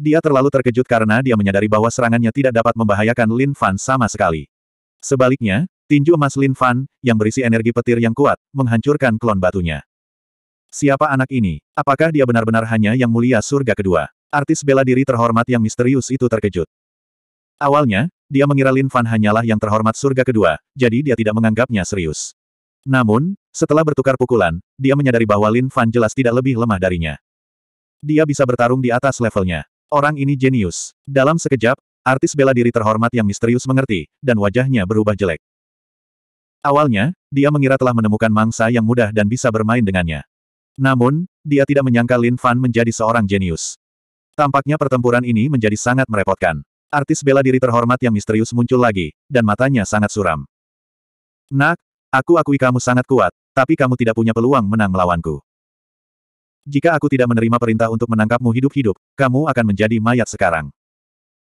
Dia terlalu terkejut karena dia menyadari bahwa serangannya tidak dapat membahayakan Lin Fan sama sekali. Sebaliknya, tinju emas Lin Fan, yang berisi energi petir yang kuat, menghancurkan klon batunya. Siapa anak ini? Apakah dia benar-benar hanya yang mulia surga kedua? Artis bela diri terhormat yang misterius itu terkejut. Awalnya, dia mengira Lin Fan hanyalah yang terhormat surga kedua, jadi dia tidak menganggapnya serius. Namun, setelah bertukar pukulan, dia menyadari bahwa Lin Fan jelas tidak lebih lemah darinya. Dia bisa bertarung di atas levelnya. Orang ini jenius. Dalam sekejap, artis bela diri terhormat yang misterius mengerti, dan wajahnya berubah jelek. Awalnya, dia mengira telah menemukan mangsa yang mudah dan bisa bermain dengannya. Namun, dia tidak menyangka Lin Fan menjadi seorang jenius. Tampaknya pertempuran ini menjadi sangat merepotkan. Artis bela diri terhormat yang misterius muncul lagi, dan matanya sangat suram. Nak, aku akui kamu sangat kuat, tapi kamu tidak punya peluang menang melawanku. Jika aku tidak menerima perintah untuk menangkapmu hidup-hidup, kamu akan menjadi mayat sekarang.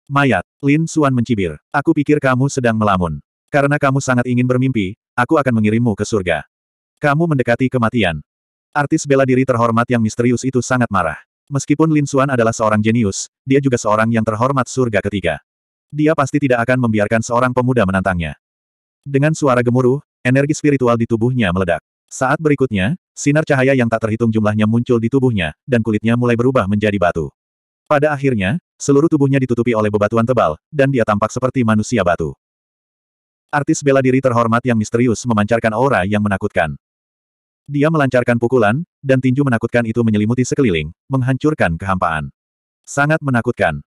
Mayat, Lin Suan mencibir. Aku pikir kamu sedang melamun. Karena kamu sangat ingin bermimpi, aku akan mengirimmu ke surga. Kamu mendekati kematian. Artis bela diri terhormat yang misterius itu sangat marah. Meskipun Lin Suan adalah seorang jenius, dia juga seorang yang terhormat surga ketiga. Dia pasti tidak akan membiarkan seorang pemuda menantangnya. Dengan suara gemuruh, energi spiritual di tubuhnya meledak. Saat berikutnya, sinar cahaya yang tak terhitung jumlahnya muncul di tubuhnya, dan kulitnya mulai berubah menjadi batu. Pada akhirnya, seluruh tubuhnya ditutupi oleh bebatuan tebal, dan dia tampak seperti manusia batu. Artis bela diri terhormat yang misterius memancarkan aura yang menakutkan. Dia melancarkan pukulan, dan tinju menakutkan itu menyelimuti sekeliling, menghancurkan kehampaan. Sangat menakutkan.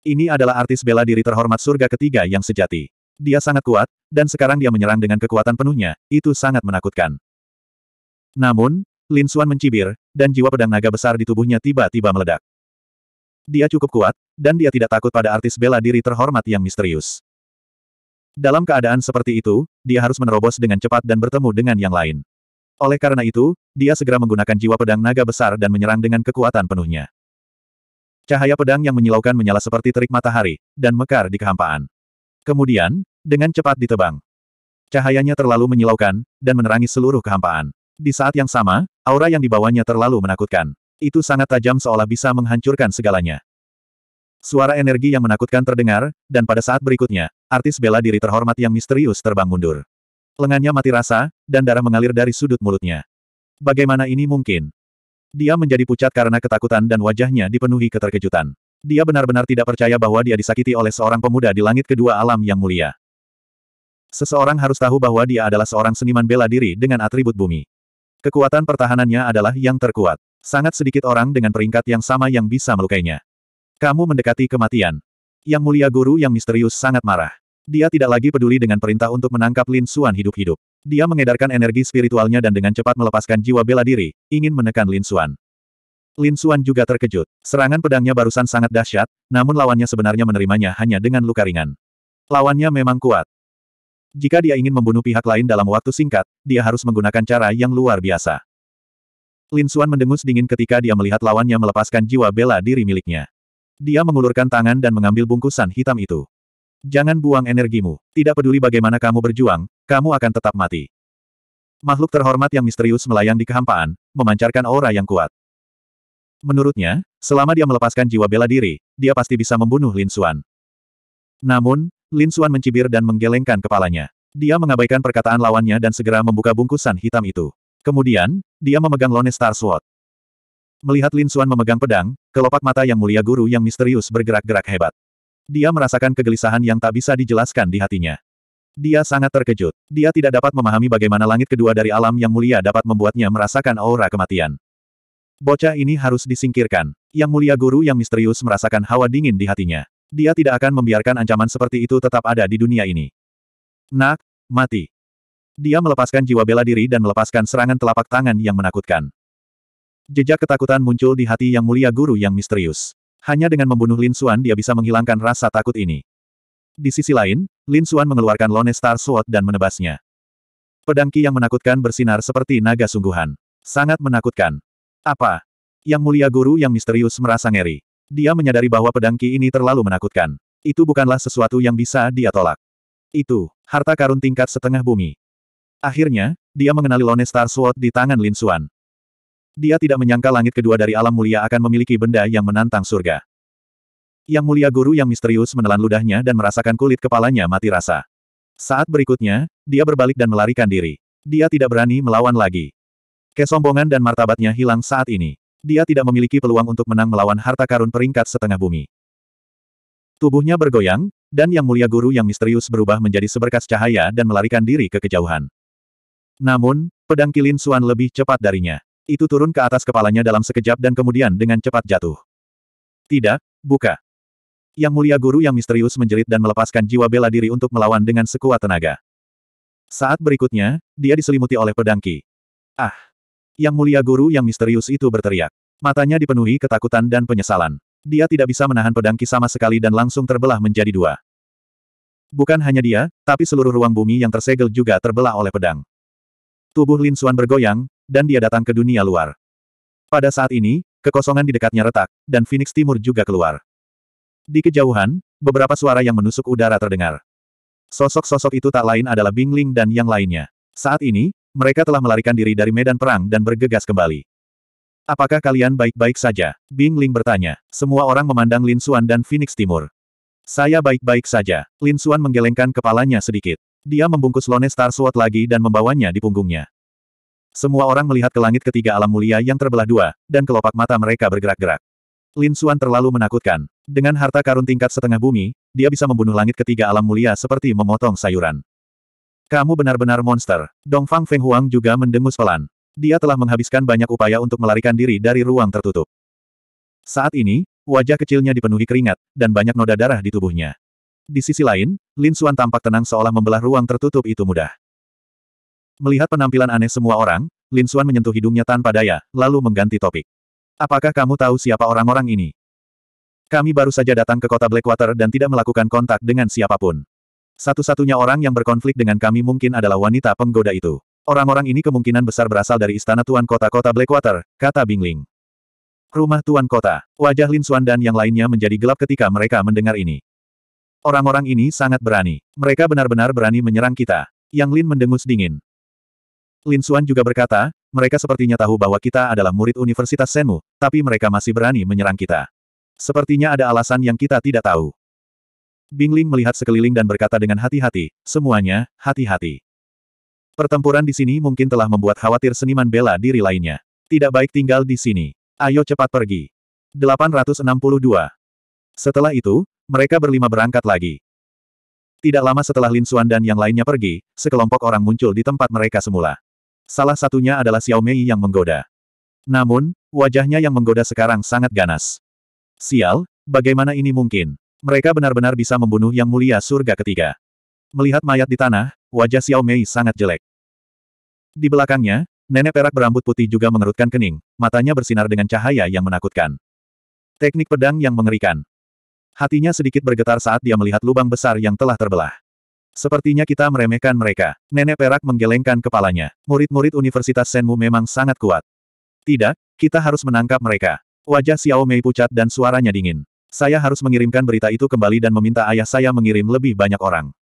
Ini adalah artis bela diri terhormat surga ketiga yang sejati. Dia sangat kuat, dan sekarang dia menyerang dengan kekuatan penuhnya, itu sangat menakutkan. Namun, Lin Suan mencibir, dan jiwa pedang naga besar di tubuhnya tiba-tiba meledak. Dia cukup kuat, dan dia tidak takut pada artis bela diri terhormat yang misterius. Dalam keadaan seperti itu, dia harus menerobos dengan cepat dan bertemu dengan yang lain. Oleh karena itu, dia segera menggunakan jiwa pedang naga besar dan menyerang dengan kekuatan penuhnya. Cahaya pedang yang menyilaukan menyala seperti terik matahari, dan mekar di kehampaan. Kemudian, dengan cepat ditebang. Cahayanya terlalu menyilaukan, dan menerangi seluruh kehampaan. Di saat yang sama, aura yang dibawanya terlalu menakutkan. Itu sangat tajam seolah bisa menghancurkan segalanya. Suara energi yang menakutkan terdengar, dan pada saat berikutnya, artis bela diri terhormat yang misterius terbang mundur. Lengannya mati rasa, dan darah mengalir dari sudut mulutnya. Bagaimana ini mungkin? Dia menjadi pucat karena ketakutan dan wajahnya dipenuhi keterkejutan. Dia benar-benar tidak percaya bahwa dia disakiti oleh seorang pemuda di langit kedua alam yang mulia. Seseorang harus tahu bahwa dia adalah seorang seniman bela diri dengan atribut bumi. Kekuatan pertahanannya adalah yang terkuat. Sangat sedikit orang dengan peringkat yang sama yang bisa melukainya. Kamu mendekati kematian. Yang mulia guru yang misterius sangat marah. Dia tidak lagi peduli dengan perintah untuk menangkap Lin Suan hidup-hidup. Dia mengedarkan energi spiritualnya dan dengan cepat melepaskan jiwa bela diri, ingin menekan Lin Suan. Lin Suan juga terkejut. Serangan pedangnya barusan sangat dahsyat, namun lawannya sebenarnya menerimanya hanya dengan luka ringan. Lawannya memang kuat. Jika dia ingin membunuh pihak lain dalam waktu singkat, dia harus menggunakan cara yang luar biasa. Lin Xuan mendengus dingin ketika dia melihat lawannya melepaskan jiwa bela diri miliknya. Dia mengulurkan tangan dan mengambil bungkusan hitam itu. Jangan buang energimu. Tidak peduli bagaimana kamu berjuang, kamu akan tetap mati. Makhluk terhormat yang misterius melayang di kehampaan, memancarkan aura yang kuat. Menurutnya, selama dia melepaskan jiwa bela diri, dia pasti bisa membunuh Lin Xuan. Namun, Lin Suan mencibir dan menggelengkan kepalanya. Dia mengabaikan perkataan lawannya dan segera membuka bungkusan hitam itu. Kemudian, dia memegang Lone Star Sword. Melihat Lin Suan memegang pedang, kelopak mata yang mulia guru yang misterius bergerak-gerak hebat. Dia merasakan kegelisahan yang tak bisa dijelaskan di hatinya. Dia sangat terkejut. Dia tidak dapat memahami bagaimana langit kedua dari alam yang mulia dapat membuatnya merasakan aura kematian. Bocah ini harus disingkirkan. Yang mulia guru yang misterius merasakan hawa dingin di hatinya. Dia tidak akan membiarkan ancaman seperti itu tetap ada di dunia ini. Nak, mati. Dia melepaskan jiwa bela diri dan melepaskan serangan telapak tangan yang menakutkan. Jejak ketakutan muncul di hati yang mulia guru yang misterius. Hanya dengan membunuh Lin Xuan dia bisa menghilangkan rasa takut ini. Di sisi lain, Lin Xuan mengeluarkan Lone Star Sword dan menebasnya. Pedang Ki yang menakutkan bersinar seperti naga sungguhan. Sangat menakutkan. Apa? Yang mulia guru yang misterius merasa ngeri. Dia menyadari bahwa pedang Ki ini terlalu menakutkan. Itu bukanlah sesuatu yang bisa dia tolak. Itu, harta karun tingkat setengah bumi. Akhirnya, dia mengenali Lone Star Sword di tangan Lin Xuan. Dia tidak menyangka langit kedua dari alam mulia akan memiliki benda yang menantang surga. Yang mulia guru yang misterius menelan ludahnya dan merasakan kulit kepalanya mati rasa. Saat berikutnya, dia berbalik dan melarikan diri. Dia tidak berani melawan lagi. Kesombongan dan martabatnya hilang saat ini. Dia tidak memiliki peluang untuk menang melawan harta karun peringkat setengah bumi. Tubuhnya bergoyang, dan Yang Mulia Guru yang misterius berubah menjadi seberkas cahaya dan melarikan diri ke kejauhan. Namun, pedang kilin Suan lebih cepat darinya. Itu turun ke atas kepalanya dalam sekejap dan kemudian dengan cepat jatuh. Tidak, buka. Yang Mulia Guru yang misterius menjerit dan melepaskan jiwa bela diri untuk melawan dengan sekuat tenaga. Saat berikutnya, dia diselimuti oleh pedang ki. Ah! Yang mulia guru yang misterius itu berteriak. Matanya dipenuhi ketakutan dan penyesalan. Dia tidak bisa menahan pedang Ki sama sekali dan langsung terbelah menjadi dua. Bukan hanya dia, tapi seluruh ruang bumi yang tersegel juga terbelah oleh pedang. Tubuh Lin Xuan bergoyang, dan dia datang ke dunia luar. Pada saat ini, kekosongan di dekatnya retak, dan Phoenix Timur juga keluar. Di kejauhan, beberapa suara yang menusuk udara terdengar. Sosok-sosok itu tak lain adalah Bingling dan yang lainnya. Saat ini, mereka telah melarikan diri dari medan perang dan bergegas kembali. Apakah kalian baik-baik saja? Bing Ling bertanya. Semua orang memandang Lin Xuan dan Phoenix Timur. Saya baik-baik saja. Lin Xuan menggelengkan kepalanya sedikit. Dia membungkus Lone Star Sword lagi dan membawanya di punggungnya. Semua orang melihat ke langit ketiga alam mulia yang terbelah dua, dan kelopak mata mereka bergerak-gerak. Lin Xuan terlalu menakutkan. Dengan harta karun tingkat setengah bumi, dia bisa membunuh langit ketiga alam mulia seperti memotong sayuran. Kamu benar-benar monster. Dongfang Huang juga mendengus pelan. Dia telah menghabiskan banyak upaya untuk melarikan diri dari ruang tertutup. Saat ini, wajah kecilnya dipenuhi keringat, dan banyak noda darah di tubuhnya. Di sisi lain, Lin Xuan tampak tenang seolah membelah ruang tertutup itu mudah. Melihat penampilan aneh semua orang, Lin Xuan menyentuh hidungnya tanpa daya, lalu mengganti topik. Apakah kamu tahu siapa orang-orang ini? Kami baru saja datang ke kota Blackwater dan tidak melakukan kontak dengan siapapun. Satu-satunya orang yang berkonflik dengan kami mungkin adalah wanita penggoda itu. Orang-orang ini kemungkinan besar berasal dari istana Tuan Kota-Kota Blackwater, kata Bingling. Rumah Tuan Kota, wajah Lin Suan dan yang lainnya menjadi gelap ketika mereka mendengar ini. Orang-orang ini sangat berani. Mereka benar-benar berani menyerang kita. Yang Lin mendengus dingin. Lin Suan juga berkata, mereka sepertinya tahu bahwa kita adalah murid Universitas Senmu, tapi mereka masih berani menyerang kita. Sepertinya ada alasan yang kita tidak tahu. Bingling melihat sekeliling dan berkata dengan hati-hati, semuanya, hati-hati. Pertempuran di sini mungkin telah membuat khawatir seniman bela diri lainnya. Tidak baik tinggal di sini. Ayo cepat pergi. 862. Setelah itu, mereka berlima berangkat lagi. Tidak lama setelah Lin Xuan dan yang lainnya pergi, sekelompok orang muncul di tempat mereka semula. Salah satunya adalah Xiao Mei yang menggoda. Namun, wajahnya yang menggoda sekarang sangat ganas. Sial, bagaimana ini mungkin? Mereka benar-benar bisa membunuh yang mulia surga ketiga. Melihat mayat di tanah, wajah Xiao Mei sangat jelek. Di belakangnya, nenek perak berambut putih juga mengerutkan kening, matanya bersinar dengan cahaya yang menakutkan. Teknik pedang yang mengerikan. Hatinya sedikit bergetar saat dia melihat lubang besar yang telah terbelah. Sepertinya kita meremehkan mereka. Nenek perak menggelengkan kepalanya. Murid-murid Universitas Senmu memang sangat kuat. Tidak, kita harus menangkap mereka. Wajah Xiao Mei pucat dan suaranya dingin. Saya harus mengirimkan berita itu kembali dan meminta ayah saya mengirim lebih banyak orang.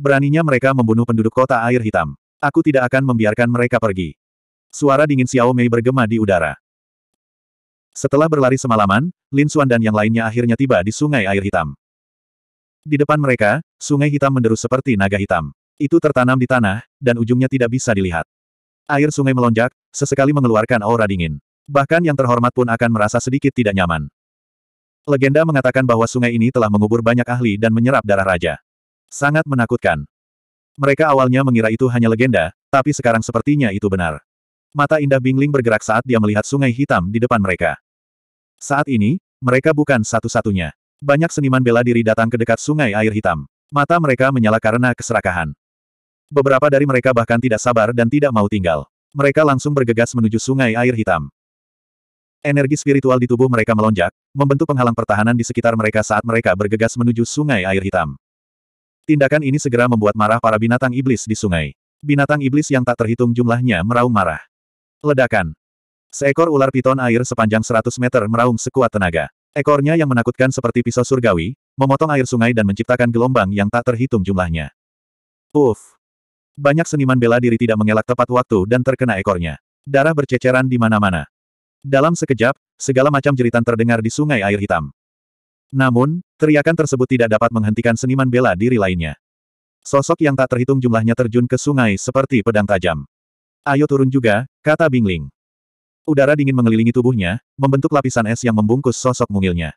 Beraninya mereka membunuh penduduk kota air hitam. Aku tidak akan membiarkan mereka pergi. Suara dingin Xiao Mei bergema di udara. Setelah berlari semalaman, Lin Xuan dan yang lainnya akhirnya tiba di sungai air hitam. Di depan mereka, sungai hitam menderu seperti naga hitam. Itu tertanam di tanah, dan ujungnya tidak bisa dilihat. Air sungai melonjak, sesekali mengeluarkan aura dingin. Bahkan yang terhormat pun akan merasa sedikit tidak nyaman. Legenda mengatakan bahwa sungai ini telah mengubur banyak ahli dan menyerap darah raja. Sangat menakutkan. Mereka awalnya mengira itu hanya legenda, tapi sekarang sepertinya itu benar. Mata indah Bingling bergerak saat dia melihat sungai hitam di depan mereka. Saat ini, mereka bukan satu-satunya. Banyak seniman bela diri datang ke dekat sungai air hitam. Mata mereka menyala karena keserakahan. Beberapa dari mereka bahkan tidak sabar dan tidak mau tinggal. Mereka langsung bergegas menuju sungai air hitam. Energi spiritual di tubuh mereka melonjak, membentuk penghalang pertahanan di sekitar mereka saat mereka bergegas menuju sungai air hitam. Tindakan ini segera membuat marah para binatang iblis di sungai. Binatang iblis yang tak terhitung jumlahnya meraung marah. Ledakan. Seekor ular piton air sepanjang 100 meter meraung sekuat tenaga. Ekornya yang menakutkan seperti pisau surgawi, memotong air sungai dan menciptakan gelombang yang tak terhitung jumlahnya. Uff. Banyak seniman bela diri tidak mengelak tepat waktu dan terkena ekornya. Darah berceceran di mana-mana. Dalam sekejap, segala macam jeritan terdengar di sungai air hitam. Namun, teriakan tersebut tidak dapat menghentikan seniman bela diri lainnya. Sosok yang tak terhitung jumlahnya terjun ke sungai seperti pedang tajam. Ayo turun juga, kata Bingling. Udara dingin mengelilingi tubuhnya, membentuk lapisan es yang membungkus sosok mungilnya.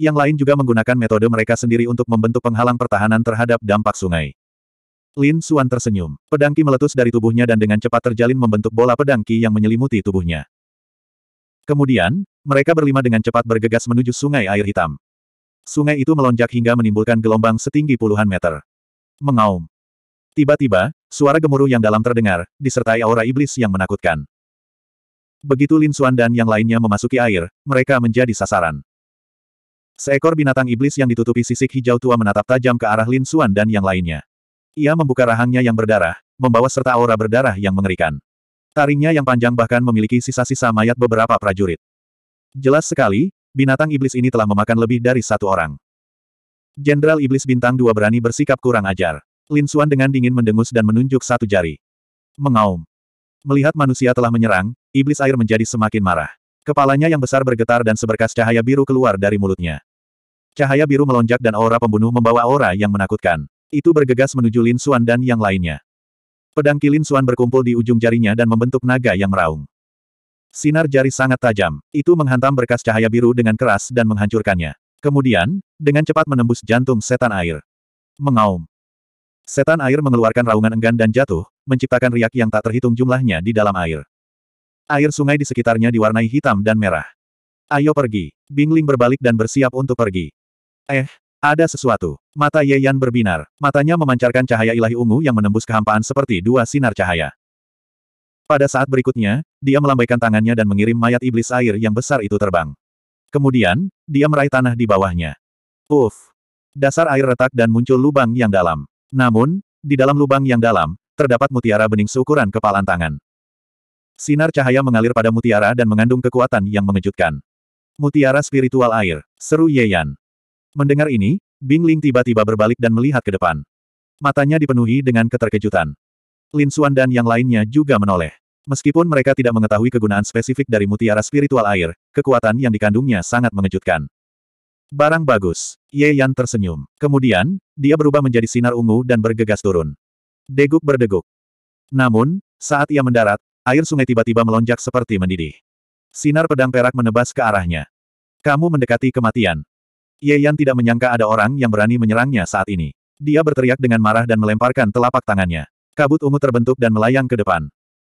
Yang lain juga menggunakan metode mereka sendiri untuk membentuk penghalang pertahanan terhadap dampak sungai. Lin Suan tersenyum. Pedang Ki meletus dari tubuhnya dan dengan cepat terjalin membentuk bola pedang Ki yang menyelimuti tubuhnya. Kemudian, mereka berlima dengan cepat bergegas menuju sungai air hitam. Sungai itu melonjak hingga menimbulkan gelombang setinggi puluhan meter. Mengaum. Tiba-tiba, suara gemuruh yang dalam terdengar, disertai aura iblis yang menakutkan. Begitu Lin Xuan dan yang lainnya memasuki air, mereka menjadi sasaran. Seekor binatang iblis yang ditutupi sisik hijau tua menatap tajam ke arah Lin Xuan dan yang lainnya. Ia membuka rahangnya yang berdarah, membawa serta aura berdarah yang mengerikan. Taringnya yang panjang bahkan memiliki sisa-sisa mayat beberapa prajurit. Jelas sekali, binatang iblis ini telah memakan lebih dari satu orang. Jenderal Iblis Bintang dua berani bersikap kurang ajar. Lin Xuan dengan dingin mendengus dan menunjuk satu jari. Mengaum. Melihat manusia telah menyerang, iblis air menjadi semakin marah. Kepalanya yang besar bergetar dan seberkas cahaya biru keluar dari mulutnya. Cahaya biru melonjak dan aura pembunuh membawa aura yang menakutkan. Itu bergegas menuju Lin Xuan dan yang lainnya. Pedang kilin Suan berkumpul di ujung jarinya dan membentuk naga yang meraung. Sinar jari sangat tajam. Itu menghantam berkas cahaya biru dengan keras dan menghancurkannya. Kemudian, dengan cepat menembus jantung setan air. Mengaum. Setan air mengeluarkan raungan enggan dan jatuh, menciptakan riak yang tak terhitung jumlahnya di dalam air. Air sungai di sekitarnya diwarnai hitam dan merah. Ayo pergi. Bingling berbalik dan bersiap untuk pergi. Eh, ada sesuatu. Mata Ye Yan berbinar. Matanya memancarkan cahaya ilahi ungu yang menembus kehampaan seperti dua sinar cahaya. Pada saat berikutnya, dia melambaikan tangannya dan mengirim mayat iblis air yang besar itu terbang. Kemudian, dia meraih tanah di bawahnya. Uff! Dasar air retak dan muncul lubang yang dalam. Namun, di dalam lubang yang dalam, terdapat mutiara bening seukuran kepalan tangan. Sinar cahaya mengalir pada mutiara dan mengandung kekuatan yang mengejutkan. Mutiara spiritual air, seru Yeyan. Mendengar ini, Bing Ling tiba-tiba berbalik dan melihat ke depan. Matanya dipenuhi dengan keterkejutan. Lin Xuan dan yang lainnya juga menoleh. Meskipun mereka tidak mengetahui kegunaan spesifik dari mutiara spiritual air, kekuatan yang dikandungnya sangat mengejutkan. Barang bagus. Ye Yan tersenyum. Kemudian, dia berubah menjadi sinar ungu dan bergegas turun. Deguk berdeguk. Namun, saat ia mendarat, air sungai tiba-tiba melonjak seperti mendidih. Sinar pedang perak menebas ke arahnya. Kamu mendekati kematian. Ye Yan tidak menyangka ada orang yang berani menyerangnya saat ini. Dia berteriak dengan marah dan melemparkan telapak tangannya. Kabut ungu terbentuk dan melayang ke depan.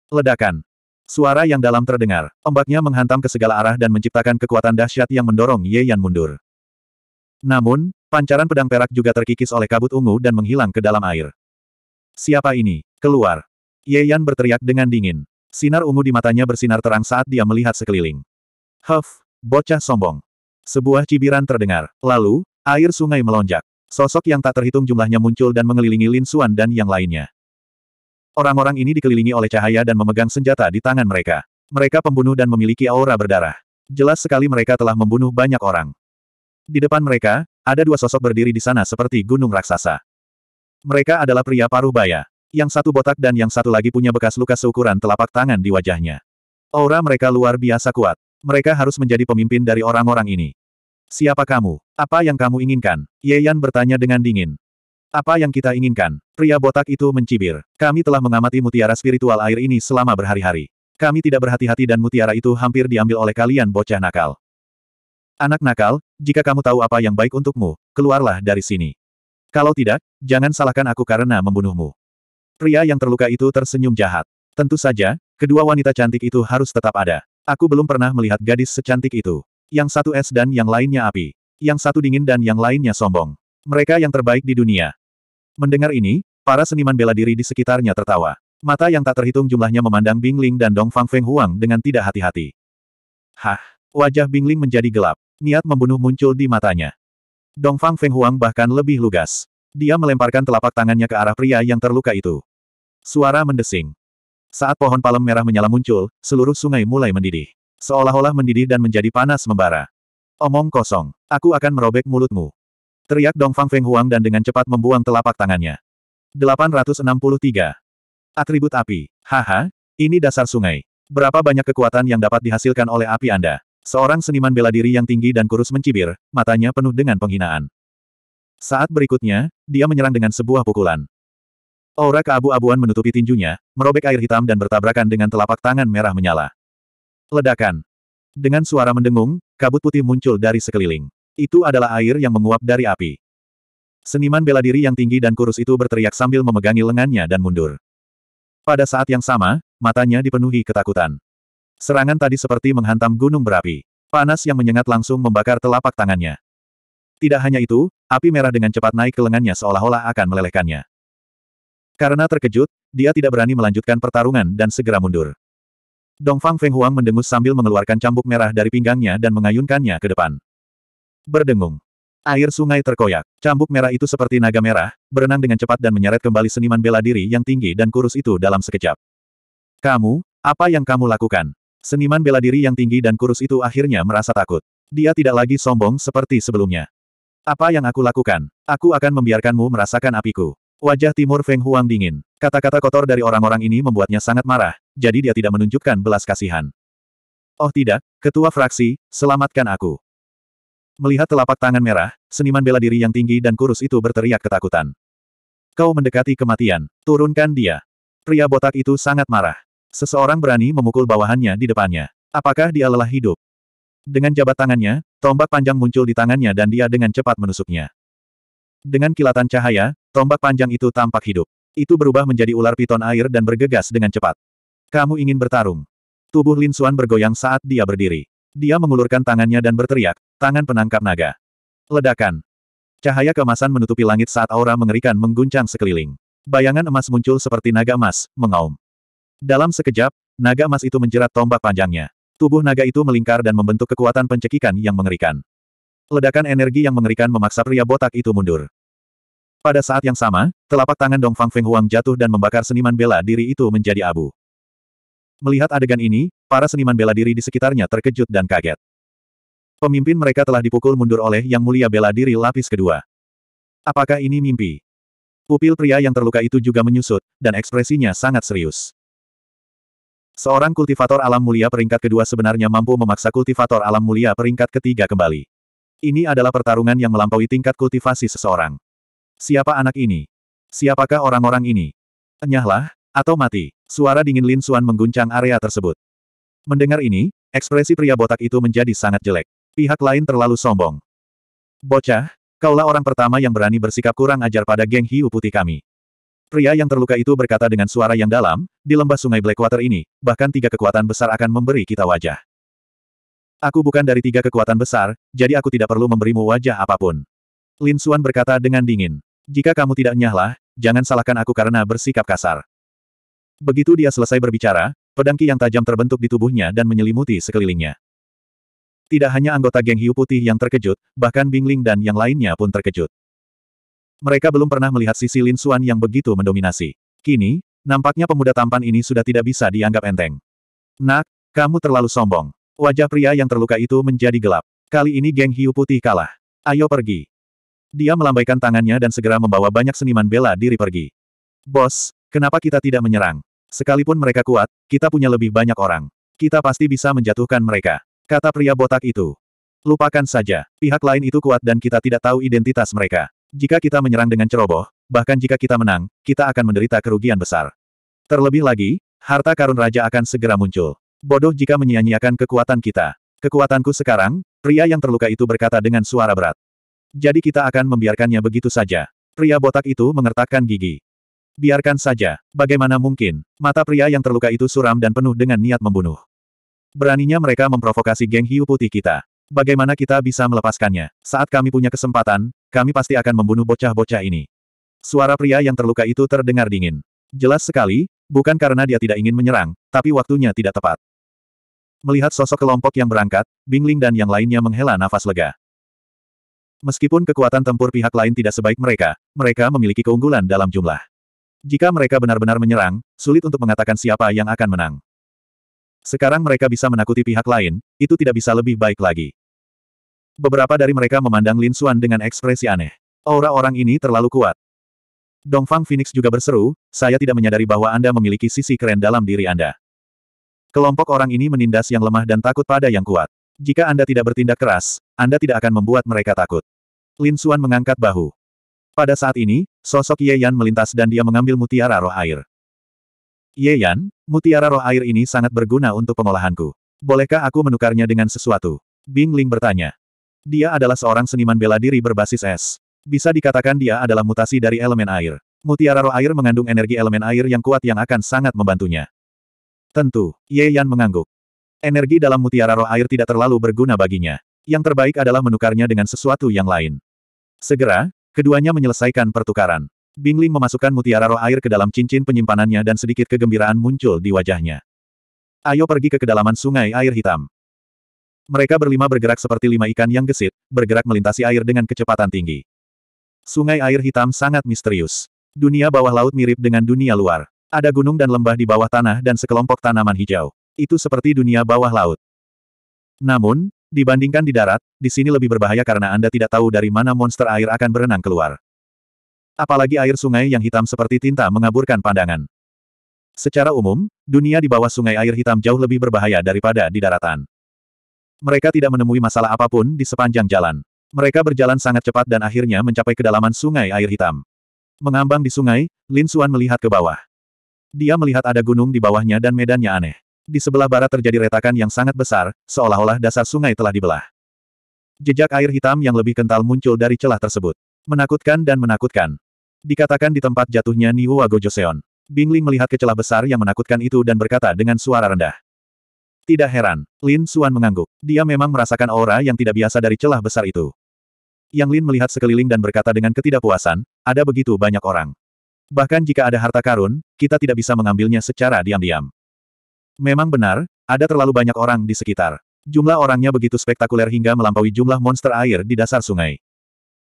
Ledakan. Suara yang dalam terdengar. Ombaknya menghantam ke segala arah dan menciptakan kekuatan dahsyat yang mendorong Ye Yan mundur. Namun, pancaran pedang perak juga terkikis oleh kabut ungu dan menghilang ke dalam air. Siapa ini? Keluar. Ye Yan berteriak dengan dingin. Sinar ungu di matanya bersinar terang saat dia melihat sekeliling. Huff, bocah sombong. Sebuah cibiran terdengar. Lalu, air sungai melonjak. Sosok yang tak terhitung jumlahnya muncul dan mengelilingi Lin Xuan dan yang lainnya. Orang-orang ini dikelilingi oleh cahaya dan memegang senjata di tangan mereka. Mereka pembunuh dan memiliki aura berdarah. Jelas sekali mereka telah membunuh banyak orang. Di depan mereka, ada dua sosok berdiri di sana seperti gunung raksasa. Mereka adalah pria paruh baya. Yang satu botak dan yang satu lagi punya bekas luka seukuran telapak tangan di wajahnya. Aura mereka luar biasa kuat. Mereka harus menjadi pemimpin dari orang-orang ini. Siapa kamu? Apa yang kamu inginkan? Ye Yan bertanya dengan dingin. Apa yang kita inginkan? Pria botak itu mencibir. Kami telah mengamati mutiara spiritual air ini selama berhari-hari. Kami tidak berhati-hati dan mutiara itu hampir diambil oleh kalian bocah nakal. Anak nakal, jika kamu tahu apa yang baik untukmu, keluarlah dari sini. Kalau tidak, jangan salahkan aku karena membunuhmu. Pria yang terluka itu tersenyum jahat. Tentu saja, kedua wanita cantik itu harus tetap ada. Aku belum pernah melihat gadis secantik itu. Yang satu es dan yang lainnya api. Yang satu dingin dan yang lainnya sombong. Mereka yang terbaik di dunia. Mendengar ini, para seniman bela diri di sekitarnya tertawa. Mata yang tak terhitung jumlahnya memandang Bingling dan Dong Fang Feng Huang dengan tidak hati-hati. Hah, wajah Bingling menjadi gelap. Niat membunuh muncul di matanya. Dong Fang Feng Huang bahkan lebih lugas. Dia melemparkan telapak tangannya ke arah pria yang terluka itu. Suara mendesing. Saat pohon palem merah menyala muncul, seluruh sungai mulai mendidih. Seolah-olah mendidih dan menjadi panas membara. Omong kosong. Aku akan merobek mulutmu. Teriak Dongfang Feng Huang dan dengan cepat membuang telapak tangannya. 863. Atribut api. Haha, ini dasar sungai. Berapa banyak kekuatan yang dapat dihasilkan oleh api Anda? Seorang seniman bela diri yang tinggi dan kurus mencibir, matanya penuh dengan penghinaan. Saat berikutnya, dia menyerang dengan sebuah pukulan. Aura keabu-abuan menutupi tinjunya, merobek air hitam dan bertabrakan dengan telapak tangan merah menyala. Ledakan. Dengan suara mendengung, kabut putih muncul dari sekeliling. Itu adalah air yang menguap dari api. Seniman bela diri yang tinggi dan kurus itu berteriak sambil memegangi lengannya dan mundur. Pada saat yang sama, matanya dipenuhi ketakutan. Serangan tadi seperti menghantam gunung berapi. Panas yang menyengat langsung membakar telapak tangannya. Tidak hanya itu, api merah dengan cepat naik ke lengannya seolah-olah akan melelehkannya. Karena terkejut, dia tidak berani melanjutkan pertarungan dan segera mundur. Dongfang Feng Huang mendengus sambil mengeluarkan cambuk merah dari pinggangnya dan mengayunkannya ke depan. Berdengung. Air sungai terkoyak. Cambuk merah itu seperti naga merah, berenang dengan cepat dan menyeret kembali seniman bela diri yang tinggi dan kurus itu dalam sekejap. Kamu, apa yang kamu lakukan? Seniman bela diri yang tinggi dan kurus itu akhirnya merasa takut. Dia tidak lagi sombong seperti sebelumnya. Apa yang aku lakukan? Aku akan membiarkanmu merasakan apiku. Wajah Timur Feng Huang dingin. Kata-kata kotor dari orang-orang ini membuatnya sangat marah, jadi dia tidak menunjukkan belas kasihan. Oh tidak, ketua fraksi, selamatkan aku. Melihat telapak tangan merah, seniman bela diri yang tinggi dan kurus itu berteriak ketakutan. Kau mendekati kematian, turunkan dia. Pria botak itu sangat marah. Seseorang berani memukul bawahannya di depannya. Apakah dia lelah hidup? Dengan jabat tangannya, tombak panjang muncul di tangannya dan dia dengan cepat menusuknya. Dengan kilatan cahaya, Tombak panjang itu tampak hidup. Itu berubah menjadi ular piton air dan bergegas dengan cepat. Kamu ingin bertarung. Tubuh Lin Xuan bergoyang saat dia berdiri. Dia mengulurkan tangannya dan berteriak, tangan penangkap naga. Ledakan. Cahaya kemasan menutupi langit saat aura mengerikan mengguncang sekeliling. Bayangan emas muncul seperti naga emas, mengaum. Dalam sekejap, naga emas itu menjerat tombak panjangnya. Tubuh naga itu melingkar dan membentuk kekuatan pencekikan yang mengerikan. Ledakan energi yang mengerikan memaksa pria botak itu mundur. Pada saat yang sama, telapak tangan Dongfang Feng Huang jatuh dan membakar seniman bela diri itu menjadi abu. Melihat adegan ini, para seniman bela diri di sekitarnya terkejut dan kaget. Pemimpin mereka telah dipukul mundur oleh Yang Mulia Bela Diri lapis kedua. Apakah ini mimpi? Pupil pria yang terluka itu juga menyusut, dan ekspresinya sangat serius. Seorang kultivator alam mulia peringkat kedua sebenarnya mampu memaksa kultivator alam mulia peringkat ketiga kembali. Ini adalah pertarungan yang melampaui tingkat kultivasi seseorang. Siapa anak ini? Siapakah orang-orang ini? Enyahlah, atau mati. Suara dingin Lin Suan mengguncang area tersebut. Mendengar ini, ekspresi pria botak itu menjadi sangat jelek. Pihak lain terlalu sombong. Bocah, kaulah orang pertama yang berani bersikap kurang ajar pada geng hiu putih kami. Pria yang terluka itu berkata dengan suara yang dalam, di lembah sungai Blackwater ini, bahkan tiga kekuatan besar akan memberi kita wajah. Aku bukan dari tiga kekuatan besar, jadi aku tidak perlu memberimu wajah apapun. Lin Xuan berkata dengan dingin. Jika kamu tidak nyahlah, jangan salahkan aku karena bersikap kasar. Begitu dia selesai berbicara, pedangki yang tajam terbentuk di tubuhnya dan menyelimuti sekelilingnya. Tidak hanya anggota geng hiu putih yang terkejut, bahkan Bingling dan yang lainnya pun terkejut. Mereka belum pernah melihat sisi Lin Suan yang begitu mendominasi. Kini, nampaknya pemuda tampan ini sudah tidak bisa dianggap enteng. Nak, kamu terlalu sombong. Wajah pria yang terluka itu menjadi gelap. Kali ini geng hiu putih kalah. Ayo pergi. Dia melambaikan tangannya dan segera membawa banyak seniman bela diri pergi. Bos, kenapa kita tidak menyerang? Sekalipun mereka kuat, kita punya lebih banyak orang. Kita pasti bisa menjatuhkan mereka. Kata pria botak itu. Lupakan saja, pihak lain itu kuat dan kita tidak tahu identitas mereka. Jika kita menyerang dengan ceroboh, bahkan jika kita menang, kita akan menderita kerugian besar. Terlebih lagi, harta karun raja akan segera muncul. Bodoh jika menyia-nyiakan kekuatan kita. Kekuatanku sekarang, pria yang terluka itu berkata dengan suara berat. Jadi kita akan membiarkannya begitu saja. Pria botak itu mengertakkan gigi. Biarkan saja. Bagaimana mungkin? Mata pria yang terluka itu suram dan penuh dengan niat membunuh. Beraninya mereka memprovokasi geng hiu putih kita. Bagaimana kita bisa melepaskannya? Saat kami punya kesempatan, kami pasti akan membunuh bocah-bocah ini. Suara pria yang terluka itu terdengar dingin. Jelas sekali, bukan karena dia tidak ingin menyerang, tapi waktunya tidak tepat. Melihat sosok kelompok yang berangkat, Bingling dan yang lainnya menghela nafas lega. Meskipun kekuatan tempur pihak lain tidak sebaik mereka, mereka memiliki keunggulan dalam jumlah. Jika mereka benar-benar menyerang, sulit untuk mengatakan siapa yang akan menang. Sekarang mereka bisa menakuti pihak lain, itu tidak bisa lebih baik lagi. Beberapa dari mereka memandang Lin Xuan dengan ekspresi aneh. Aura orang ini terlalu kuat. Dongfang Phoenix juga berseru, saya tidak menyadari bahwa Anda memiliki sisi keren dalam diri Anda. Kelompok orang ini menindas yang lemah dan takut pada yang kuat. Jika Anda tidak bertindak keras, Anda tidak akan membuat mereka takut. Lin Xuan mengangkat bahu. Pada saat ini, sosok Ye Yan melintas dan dia mengambil mutiara roh air. Ye Yan, mutiara roh air ini sangat berguna untuk pengolahanku. Bolehkah aku menukarnya dengan sesuatu? Bing Ling bertanya. Dia adalah seorang seniman bela diri berbasis es. Bisa dikatakan dia adalah mutasi dari elemen air. Mutiara roh air mengandung energi elemen air yang kuat yang akan sangat membantunya. Tentu, Ye Yan mengangguk. Energi dalam mutiara roh air tidak terlalu berguna baginya. Yang terbaik adalah menukarnya dengan sesuatu yang lain. Segera, keduanya menyelesaikan pertukaran. Bingling memasukkan mutiara roh air ke dalam cincin penyimpanannya dan sedikit kegembiraan muncul di wajahnya. Ayo pergi ke kedalaman sungai air hitam. Mereka berlima bergerak seperti lima ikan yang gesit, bergerak melintasi air dengan kecepatan tinggi. Sungai air hitam sangat misterius. Dunia bawah laut mirip dengan dunia luar. Ada gunung dan lembah di bawah tanah dan sekelompok tanaman hijau itu seperti dunia bawah laut. Namun, dibandingkan di darat, di sini lebih berbahaya karena Anda tidak tahu dari mana monster air akan berenang keluar. Apalagi air sungai yang hitam seperti tinta mengaburkan pandangan. Secara umum, dunia di bawah sungai air hitam jauh lebih berbahaya daripada di daratan. Mereka tidak menemui masalah apapun di sepanjang jalan. Mereka berjalan sangat cepat dan akhirnya mencapai kedalaman sungai air hitam. Mengambang di sungai, Lin Suan melihat ke bawah. Dia melihat ada gunung di bawahnya dan medannya aneh. Di sebelah barat terjadi retakan yang sangat besar, seolah-olah dasar sungai telah dibelah. Jejak air hitam yang lebih kental muncul dari celah tersebut. Menakutkan dan menakutkan. Dikatakan di tempat jatuhnya Niwa Gojoseon. Bingling melihat ke celah besar yang menakutkan itu dan berkata dengan suara rendah. Tidak heran, Lin Suan mengangguk. Dia memang merasakan aura yang tidak biasa dari celah besar itu. Yang Lin melihat sekeliling dan berkata dengan ketidakpuasan, ada begitu banyak orang. Bahkan jika ada harta karun, kita tidak bisa mengambilnya secara diam-diam. Memang benar, ada terlalu banyak orang di sekitar. Jumlah orangnya begitu spektakuler hingga melampaui jumlah monster air di dasar sungai.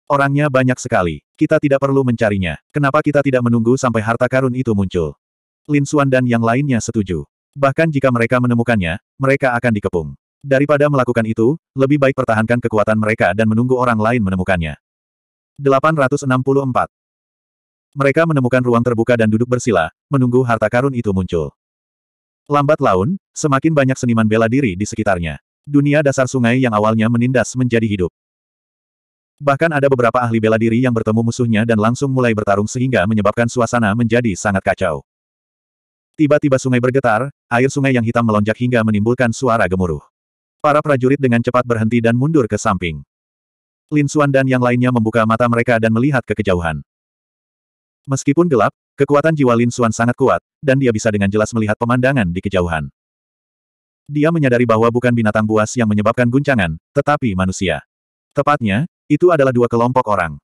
Orangnya banyak sekali. Kita tidak perlu mencarinya. Kenapa kita tidak menunggu sampai harta karun itu muncul? Lin Xuan dan yang lainnya setuju. Bahkan jika mereka menemukannya, mereka akan dikepung. Daripada melakukan itu, lebih baik pertahankan kekuatan mereka dan menunggu orang lain menemukannya. 864. Mereka menemukan ruang terbuka dan duduk bersila, menunggu harta karun itu muncul. Lambat laun, semakin banyak seniman bela diri di sekitarnya. Dunia dasar sungai yang awalnya menindas menjadi hidup. Bahkan ada beberapa ahli bela diri yang bertemu musuhnya dan langsung mulai bertarung sehingga menyebabkan suasana menjadi sangat kacau. Tiba-tiba sungai bergetar, air sungai yang hitam melonjak hingga menimbulkan suara gemuruh. Para prajurit dengan cepat berhenti dan mundur ke samping. Lin Suan dan yang lainnya membuka mata mereka dan melihat ke kejauhan. Meskipun gelap, kekuatan jiwa Lin Xuan sangat kuat, dan dia bisa dengan jelas melihat pemandangan di kejauhan. Dia menyadari bahwa bukan binatang buas yang menyebabkan guncangan, tetapi manusia. Tepatnya, itu adalah dua kelompok orang.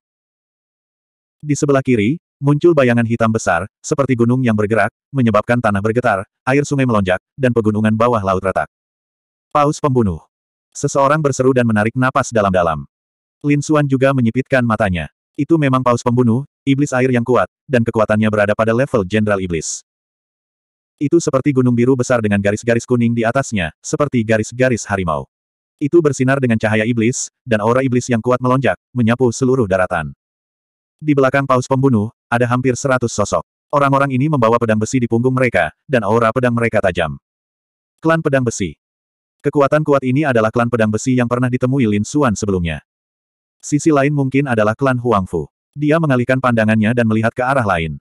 Di sebelah kiri, muncul bayangan hitam besar, seperti gunung yang bergerak, menyebabkan tanah bergetar, air sungai melonjak, dan pegunungan bawah laut retak. Paus pembunuh. Seseorang berseru dan menarik napas dalam-dalam. Lin Xuan juga menyipitkan matanya. Itu memang paus pembunuh, iblis air yang kuat, dan kekuatannya berada pada level Jenderal Iblis. Itu seperti gunung biru besar dengan garis-garis kuning di atasnya, seperti garis-garis harimau. Itu bersinar dengan cahaya iblis, dan aura iblis yang kuat melonjak, menyapu seluruh daratan. Di belakang paus pembunuh, ada hampir seratus sosok. Orang-orang ini membawa pedang besi di punggung mereka, dan aura pedang mereka tajam. Klan Pedang Besi Kekuatan kuat ini adalah klan pedang besi yang pernah ditemui Lin Xuan sebelumnya. Sisi lain mungkin adalah klan Huangfu. Dia mengalihkan pandangannya dan melihat ke arah lain.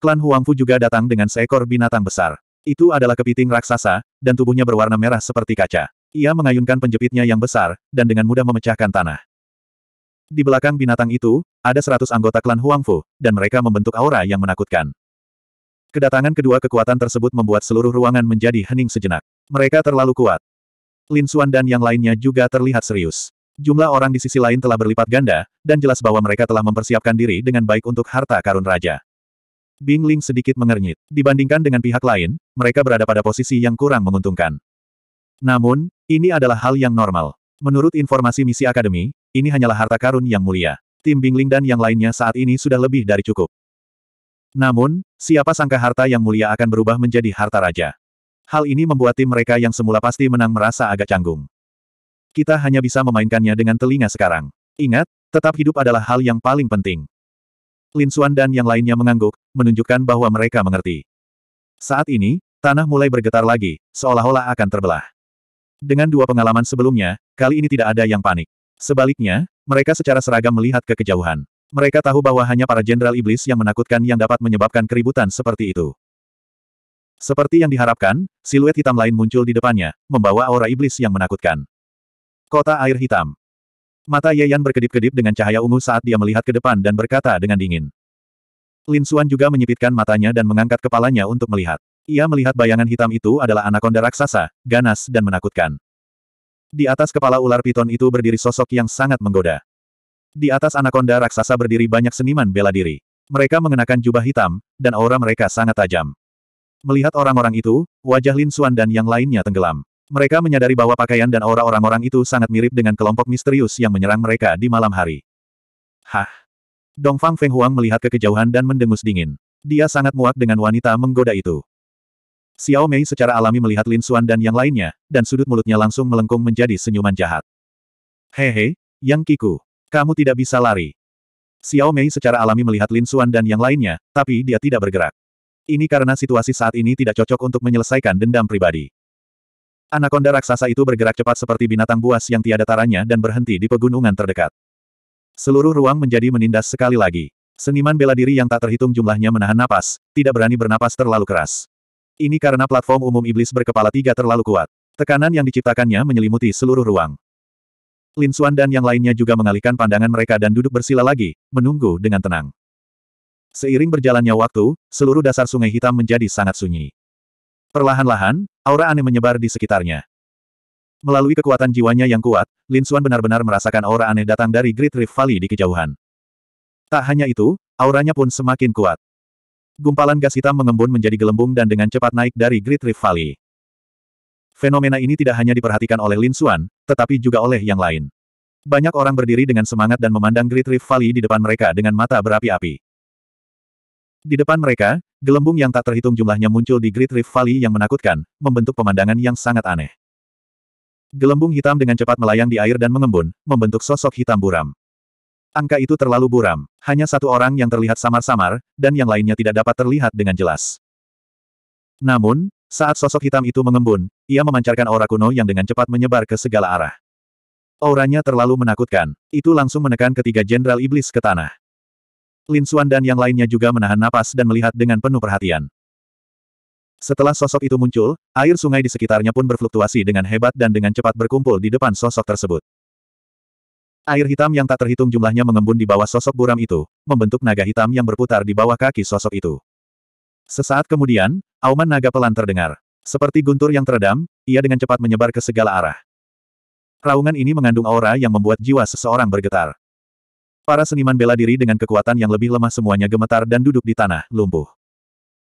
Klan Huangfu juga datang dengan seekor binatang besar. Itu adalah kepiting raksasa, dan tubuhnya berwarna merah seperti kaca. Ia mengayunkan penjepitnya yang besar, dan dengan mudah memecahkan tanah. Di belakang binatang itu, ada seratus anggota klan Huangfu, dan mereka membentuk aura yang menakutkan. Kedatangan kedua kekuatan tersebut membuat seluruh ruangan menjadi hening sejenak. Mereka terlalu kuat. Lin Xuan dan yang lainnya juga terlihat serius. Jumlah orang di sisi lain telah berlipat ganda, dan jelas bahwa mereka telah mempersiapkan diri dengan baik untuk harta karun raja. Bing Ling sedikit mengernyit. Dibandingkan dengan pihak lain, mereka berada pada posisi yang kurang menguntungkan. Namun, ini adalah hal yang normal. Menurut informasi misi akademi, ini hanyalah harta karun yang mulia. Tim Bing Ling dan yang lainnya saat ini sudah lebih dari cukup. Namun, siapa sangka harta yang mulia akan berubah menjadi harta raja. Hal ini membuat tim mereka yang semula pasti menang merasa agak canggung kita hanya bisa memainkannya dengan telinga sekarang. Ingat, tetap hidup adalah hal yang paling penting. Lin Xuan dan yang lainnya mengangguk, menunjukkan bahwa mereka mengerti. Saat ini, tanah mulai bergetar lagi, seolah-olah akan terbelah. Dengan dua pengalaman sebelumnya, kali ini tidak ada yang panik. Sebaliknya, mereka secara seragam melihat ke kejauhan. Mereka tahu bahwa hanya para jenderal iblis yang menakutkan yang dapat menyebabkan keributan seperti itu. Seperti yang diharapkan, siluet hitam lain muncul di depannya, membawa aura iblis yang menakutkan. Kota air hitam. Mata ye yan berkedip-kedip dengan cahaya ungu saat dia melihat ke depan dan berkata dengan dingin. Lin Xuan juga menyipitkan matanya dan mengangkat kepalanya untuk melihat. Ia melihat bayangan hitam itu adalah anakonda raksasa, ganas dan menakutkan. Di atas kepala ular piton itu berdiri sosok yang sangat menggoda. Di atas anakonda raksasa berdiri banyak seniman bela diri. Mereka mengenakan jubah hitam, dan aura mereka sangat tajam. Melihat orang-orang itu, wajah Lin Xuan dan yang lainnya tenggelam. Mereka menyadari bahwa pakaian dan aura orang-orang itu sangat mirip dengan kelompok misterius yang menyerang mereka di malam hari. Hah! Dongfang Feng Huang melihat ke kejauhan dan mendengus dingin. Dia sangat muak dengan wanita menggoda itu. Xiao Mei secara alami melihat Lin Xuan dan yang lainnya, dan sudut mulutnya langsung melengkung menjadi senyuman jahat. Hehe, Yang Kiku, kamu tidak bisa lari. Xiao Mei secara alami melihat Lin Xuan dan yang lainnya, tapi dia tidak bergerak. Ini karena situasi saat ini tidak cocok untuk menyelesaikan dendam pribadi. Anakonda raksasa itu bergerak cepat seperti binatang buas yang tiada taranya dan berhenti di pegunungan terdekat. Seluruh ruang menjadi menindas sekali lagi. Seniman bela diri yang tak terhitung jumlahnya menahan napas, tidak berani bernapas terlalu keras. Ini karena platform umum iblis berkepala tiga terlalu kuat. Tekanan yang diciptakannya menyelimuti seluruh ruang. Lin Xuan dan yang lainnya juga mengalihkan pandangan mereka dan duduk bersila lagi, menunggu dengan tenang. Seiring berjalannya waktu, seluruh dasar sungai hitam menjadi sangat sunyi. Perlahan-lahan, Aura aneh menyebar di sekitarnya. Melalui kekuatan jiwanya yang kuat, Lin Suan benar-benar merasakan aura aneh datang dari Great Rift Valley di kejauhan. Tak hanya itu, auranya pun semakin kuat. Gumpalan gas hitam mengembun menjadi gelembung dan dengan cepat naik dari Great Rift Valley. Fenomena ini tidak hanya diperhatikan oleh Lin Suan, tetapi juga oleh yang lain. Banyak orang berdiri dengan semangat dan memandang Great Rift Valley di depan mereka dengan mata berapi-api. Di depan mereka, Gelembung yang tak terhitung jumlahnya muncul di Great Rift Valley yang menakutkan, membentuk pemandangan yang sangat aneh. Gelembung hitam dengan cepat melayang di air dan mengembun, membentuk sosok hitam buram. Angka itu terlalu buram, hanya satu orang yang terlihat samar-samar, dan yang lainnya tidak dapat terlihat dengan jelas. Namun, saat sosok hitam itu mengembun, ia memancarkan aura kuno yang dengan cepat menyebar ke segala arah. Auranya terlalu menakutkan, itu langsung menekan ketiga jenderal iblis ke tanah. Lin Suan dan yang lainnya juga menahan napas dan melihat dengan penuh perhatian. Setelah sosok itu muncul, air sungai di sekitarnya pun berfluktuasi dengan hebat dan dengan cepat berkumpul di depan sosok tersebut. Air hitam yang tak terhitung jumlahnya mengembun di bawah sosok buram itu, membentuk naga hitam yang berputar di bawah kaki sosok itu. Sesaat kemudian, auman naga pelan terdengar. Seperti guntur yang teredam, ia dengan cepat menyebar ke segala arah. Raungan ini mengandung aura yang membuat jiwa seseorang bergetar. Para seniman bela diri dengan kekuatan yang lebih lemah semuanya gemetar dan duduk di tanah, lumpuh.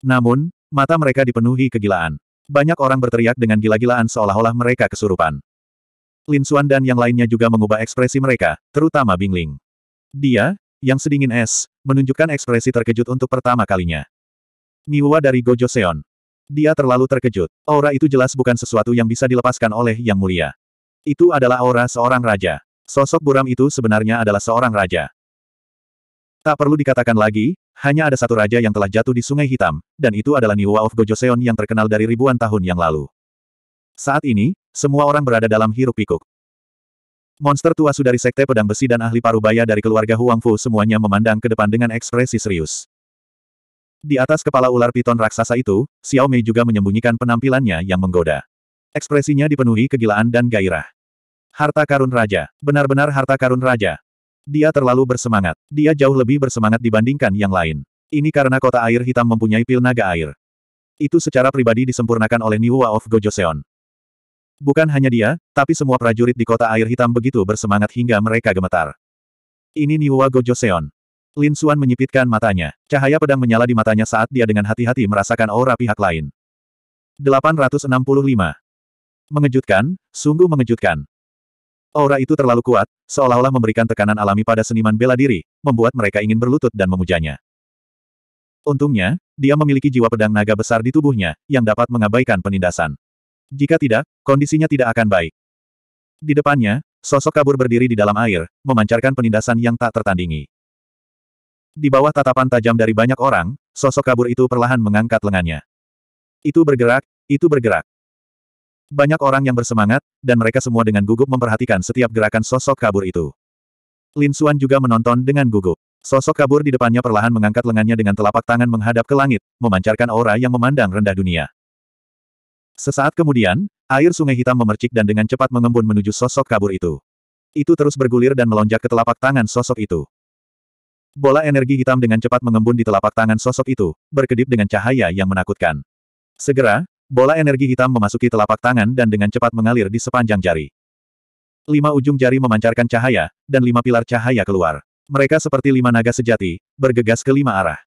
Namun, mata mereka dipenuhi kegilaan. Banyak orang berteriak dengan gila-gilaan seolah-olah mereka kesurupan. Lin Xuan dan yang lainnya juga mengubah ekspresi mereka, terutama Bing Ling. Dia, yang sedingin es, menunjukkan ekspresi terkejut untuk pertama kalinya. Niwa dari Gojo Seon. Dia terlalu terkejut. Aura itu jelas bukan sesuatu yang bisa dilepaskan oleh Yang Mulia. Itu adalah aura seorang raja. Sosok buram itu sebenarnya adalah seorang raja. Tak perlu dikatakan lagi, hanya ada satu raja yang telah jatuh di Sungai Hitam, dan itu adalah Niwa of Gojoseon yang terkenal dari ribuan tahun yang lalu. Saat ini, semua orang berada dalam hiruk pikuk. Monster tua dari Sekte Pedang Besi dan ahli parubaya dari keluarga Huang Fu semuanya memandang ke depan dengan ekspresi serius. Di atas kepala ular piton raksasa itu, Xiao Mei juga menyembunyikan penampilannya yang menggoda. Ekspresinya dipenuhi kegilaan dan gairah. Harta karun raja. Benar-benar harta karun raja. Dia terlalu bersemangat. Dia jauh lebih bersemangat dibandingkan yang lain. Ini karena kota air hitam mempunyai pil naga air. Itu secara pribadi disempurnakan oleh Niwa of Gojoseon. Bukan hanya dia, tapi semua prajurit di kota air hitam begitu bersemangat hingga mereka gemetar. Ini Niwa Gojoseon. Lin Suan menyipitkan matanya. Cahaya pedang menyala di matanya saat dia dengan hati-hati merasakan aura pihak lain. 865. Mengejutkan, sungguh mengejutkan. Aura itu terlalu kuat, seolah-olah memberikan tekanan alami pada seniman bela diri, membuat mereka ingin berlutut dan memujanya. Untungnya, dia memiliki jiwa pedang naga besar di tubuhnya, yang dapat mengabaikan penindasan. Jika tidak, kondisinya tidak akan baik. Di depannya, sosok kabur berdiri di dalam air, memancarkan penindasan yang tak tertandingi. Di bawah tatapan tajam dari banyak orang, sosok kabur itu perlahan mengangkat lengannya. Itu bergerak, itu bergerak. Banyak orang yang bersemangat, dan mereka semua dengan gugup memperhatikan setiap gerakan sosok kabur itu. Lin Xuan juga menonton dengan gugup. Sosok kabur di depannya perlahan mengangkat lengannya dengan telapak tangan menghadap ke langit, memancarkan aura yang memandang rendah dunia. Sesaat kemudian, air sungai hitam memercik dan dengan cepat mengembun menuju sosok kabur itu. Itu terus bergulir dan melonjak ke telapak tangan sosok itu. Bola energi hitam dengan cepat mengembun di telapak tangan sosok itu, berkedip dengan cahaya yang menakutkan. Segera, Bola energi hitam memasuki telapak tangan dan dengan cepat mengalir di sepanjang jari. Lima ujung jari memancarkan cahaya, dan lima pilar cahaya keluar. Mereka seperti lima naga sejati, bergegas ke lima arah.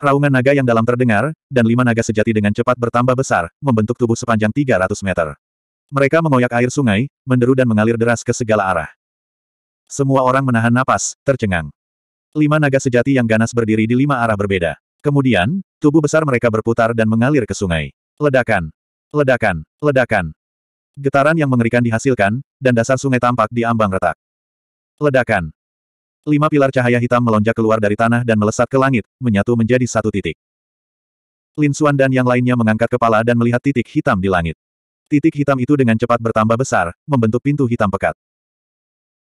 Raungan naga yang dalam terdengar, dan lima naga sejati dengan cepat bertambah besar, membentuk tubuh sepanjang 300 meter. Mereka mengoyak air sungai, menderu dan mengalir deras ke segala arah. Semua orang menahan napas, tercengang. Lima naga sejati yang ganas berdiri di lima arah berbeda. Kemudian, tubuh besar mereka berputar dan mengalir ke sungai. Ledakan. Ledakan. Ledakan. Getaran yang mengerikan dihasilkan, dan dasar sungai tampak di ambang retak. Ledakan. Lima pilar cahaya hitam melonjak keluar dari tanah dan melesat ke langit, menyatu menjadi satu titik. Lin Xuan dan yang lainnya mengangkat kepala dan melihat titik hitam di langit. Titik hitam itu dengan cepat bertambah besar, membentuk pintu hitam pekat.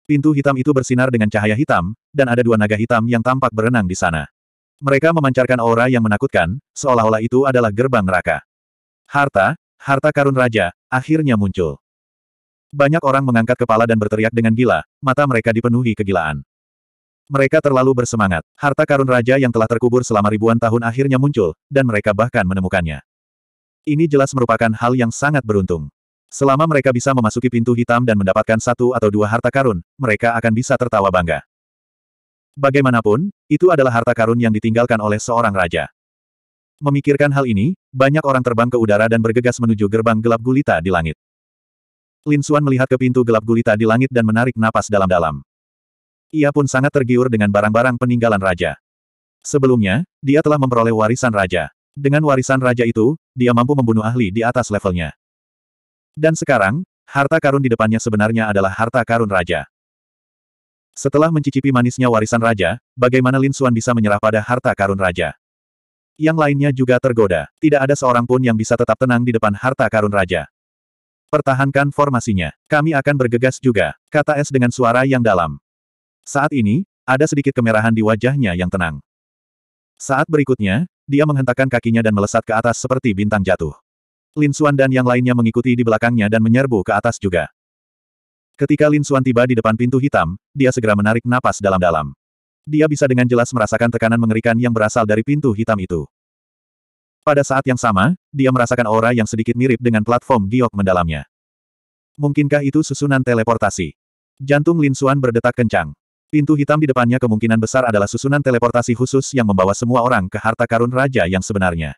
Pintu hitam itu bersinar dengan cahaya hitam, dan ada dua naga hitam yang tampak berenang di sana. Mereka memancarkan aura yang menakutkan, seolah-olah itu adalah gerbang neraka. Harta, harta karun raja, akhirnya muncul. Banyak orang mengangkat kepala dan berteriak dengan gila, mata mereka dipenuhi kegilaan. Mereka terlalu bersemangat. Harta karun raja yang telah terkubur selama ribuan tahun akhirnya muncul, dan mereka bahkan menemukannya. Ini jelas merupakan hal yang sangat beruntung. Selama mereka bisa memasuki pintu hitam dan mendapatkan satu atau dua harta karun, mereka akan bisa tertawa bangga. Bagaimanapun, itu adalah harta karun yang ditinggalkan oleh seorang raja. Memikirkan hal ini, banyak orang terbang ke udara dan bergegas menuju gerbang gelap gulita di langit. Lin Xuan melihat ke pintu gelap gulita di langit dan menarik napas dalam-dalam. Ia pun sangat tergiur dengan barang-barang peninggalan raja. Sebelumnya, dia telah memperoleh warisan raja. Dengan warisan raja itu, dia mampu membunuh ahli di atas levelnya. Dan sekarang, harta karun di depannya sebenarnya adalah harta karun raja. Setelah mencicipi manisnya warisan raja, bagaimana Lin Xuan bisa menyerah pada harta karun raja? Yang lainnya juga tergoda. Tidak ada seorang pun yang bisa tetap tenang di depan harta karun raja. Pertahankan formasinya. Kami akan bergegas juga, kata Es dengan suara yang dalam. Saat ini, ada sedikit kemerahan di wajahnya yang tenang. Saat berikutnya, dia menghentakkan kakinya dan melesat ke atas seperti bintang jatuh. Lin Xuan dan yang lainnya mengikuti di belakangnya dan menyerbu ke atas juga. Ketika Lin Xuan tiba di depan pintu hitam, dia segera menarik napas dalam-dalam dia bisa dengan jelas merasakan tekanan mengerikan yang berasal dari pintu hitam itu. Pada saat yang sama, dia merasakan aura yang sedikit mirip dengan platform giok mendalamnya. Mungkinkah itu susunan teleportasi? Jantung Lin Xuan berdetak kencang. Pintu hitam di depannya kemungkinan besar adalah susunan teleportasi khusus yang membawa semua orang ke harta karun raja yang sebenarnya.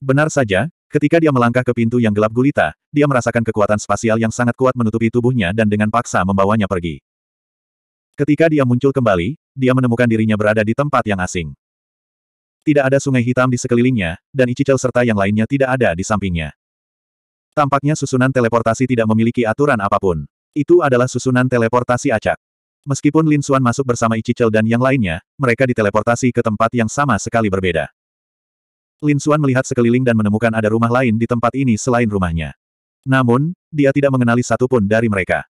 Benar saja, ketika dia melangkah ke pintu yang gelap gulita, dia merasakan kekuatan spasial yang sangat kuat menutupi tubuhnya dan dengan paksa membawanya pergi. Ketika dia muncul kembali, dia menemukan dirinya berada di tempat yang asing. Tidak ada sungai hitam di sekelilingnya, dan Ichichel serta yang lainnya tidak ada di sampingnya. Tampaknya susunan teleportasi tidak memiliki aturan apapun. Itu adalah susunan teleportasi acak. Meskipun Lin Xuan masuk bersama Ichichel dan yang lainnya, mereka diteleportasi ke tempat yang sama sekali berbeda. Lin Xuan melihat sekeliling dan menemukan ada rumah lain di tempat ini selain rumahnya. Namun, dia tidak mengenali satupun dari mereka.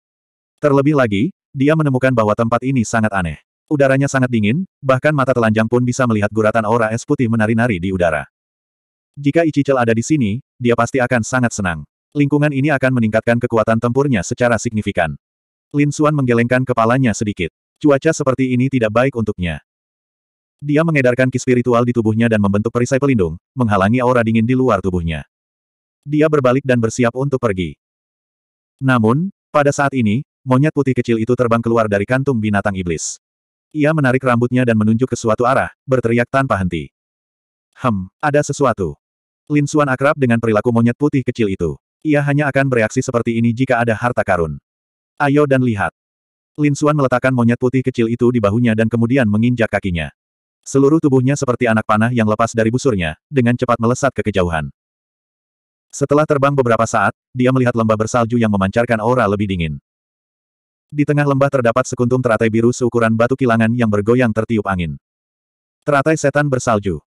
Terlebih lagi, dia menemukan bahwa tempat ini sangat aneh. Udaranya sangat dingin, bahkan mata telanjang pun bisa melihat guratan aura es putih menari-nari di udara. Jika Ichichel ada di sini, dia pasti akan sangat senang. Lingkungan ini akan meningkatkan kekuatan tempurnya secara signifikan. Lin Xuan menggelengkan kepalanya sedikit. Cuaca seperti ini tidak baik untuknya. Dia mengedarkan ki spiritual di tubuhnya dan membentuk perisai pelindung, menghalangi aura dingin di luar tubuhnya. Dia berbalik dan bersiap untuk pergi. Namun, pada saat ini, Monyet putih kecil itu terbang keluar dari kantung binatang iblis. Ia menarik rambutnya dan menunjuk ke suatu arah, berteriak tanpa henti. Hem, ada sesuatu. Lin Xuan akrab dengan perilaku monyet putih kecil itu. Ia hanya akan bereaksi seperti ini jika ada harta karun. Ayo dan lihat. Lin Xuan meletakkan monyet putih kecil itu di bahunya dan kemudian menginjak kakinya. Seluruh tubuhnya seperti anak panah yang lepas dari busurnya, dengan cepat melesat ke kejauhan. Setelah terbang beberapa saat, dia melihat lembah bersalju yang memancarkan aura lebih dingin. Di tengah lembah terdapat sekuntum teratai biru seukuran batu kilangan yang bergoyang tertiup angin. Teratai setan bersalju.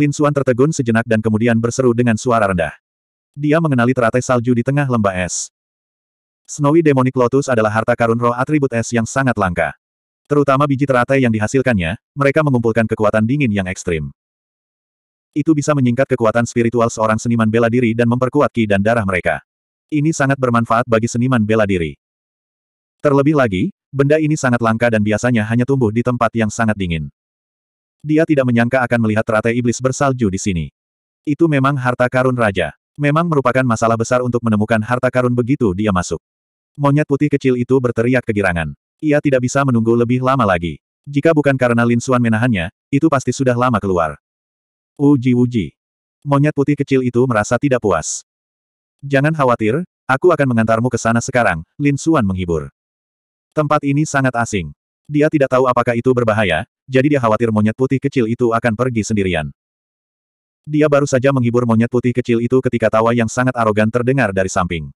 Lin Suan tertegun sejenak dan kemudian berseru dengan suara rendah. Dia mengenali teratai salju di tengah lembah es. Snowy Demonic Lotus adalah harta karun roh atribut es yang sangat langka. Terutama biji teratai yang dihasilkannya, mereka mengumpulkan kekuatan dingin yang ekstrim. Itu bisa menyingkat kekuatan spiritual seorang seniman bela diri dan memperkuat ki dan darah mereka. Ini sangat bermanfaat bagi seniman bela diri. Terlebih lagi, benda ini sangat langka dan biasanya hanya tumbuh di tempat yang sangat dingin. Dia tidak menyangka akan melihat teratai iblis bersalju di sini. Itu memang harta karun raja. Memang merupakan masalah besar untuk menemukan harta karun begitu dia masuk. Monyet putih kecil itu berteriak kegirangan. Ia tidak bisa menunggu lebih lama lagi. Jika bukan karena Lin Xuan menahannya, itu pasti sudah lama keluar. Uji uji. Monyet putih kecil itu merasa tidak puas. Jangan khawatir, aku akan mengantarmu ke sana sekarang, Lin Xuan menghibur. Tempat ini sangat asing. Dia tidak tahu apakah itu berbahaya, jadi dia khawatir monyet putih kecil itu akan pergi sendirian. Dia baru saja menghibur monyet putih kecil itu ketika tawa yang sangat arogan terdengar dari samping.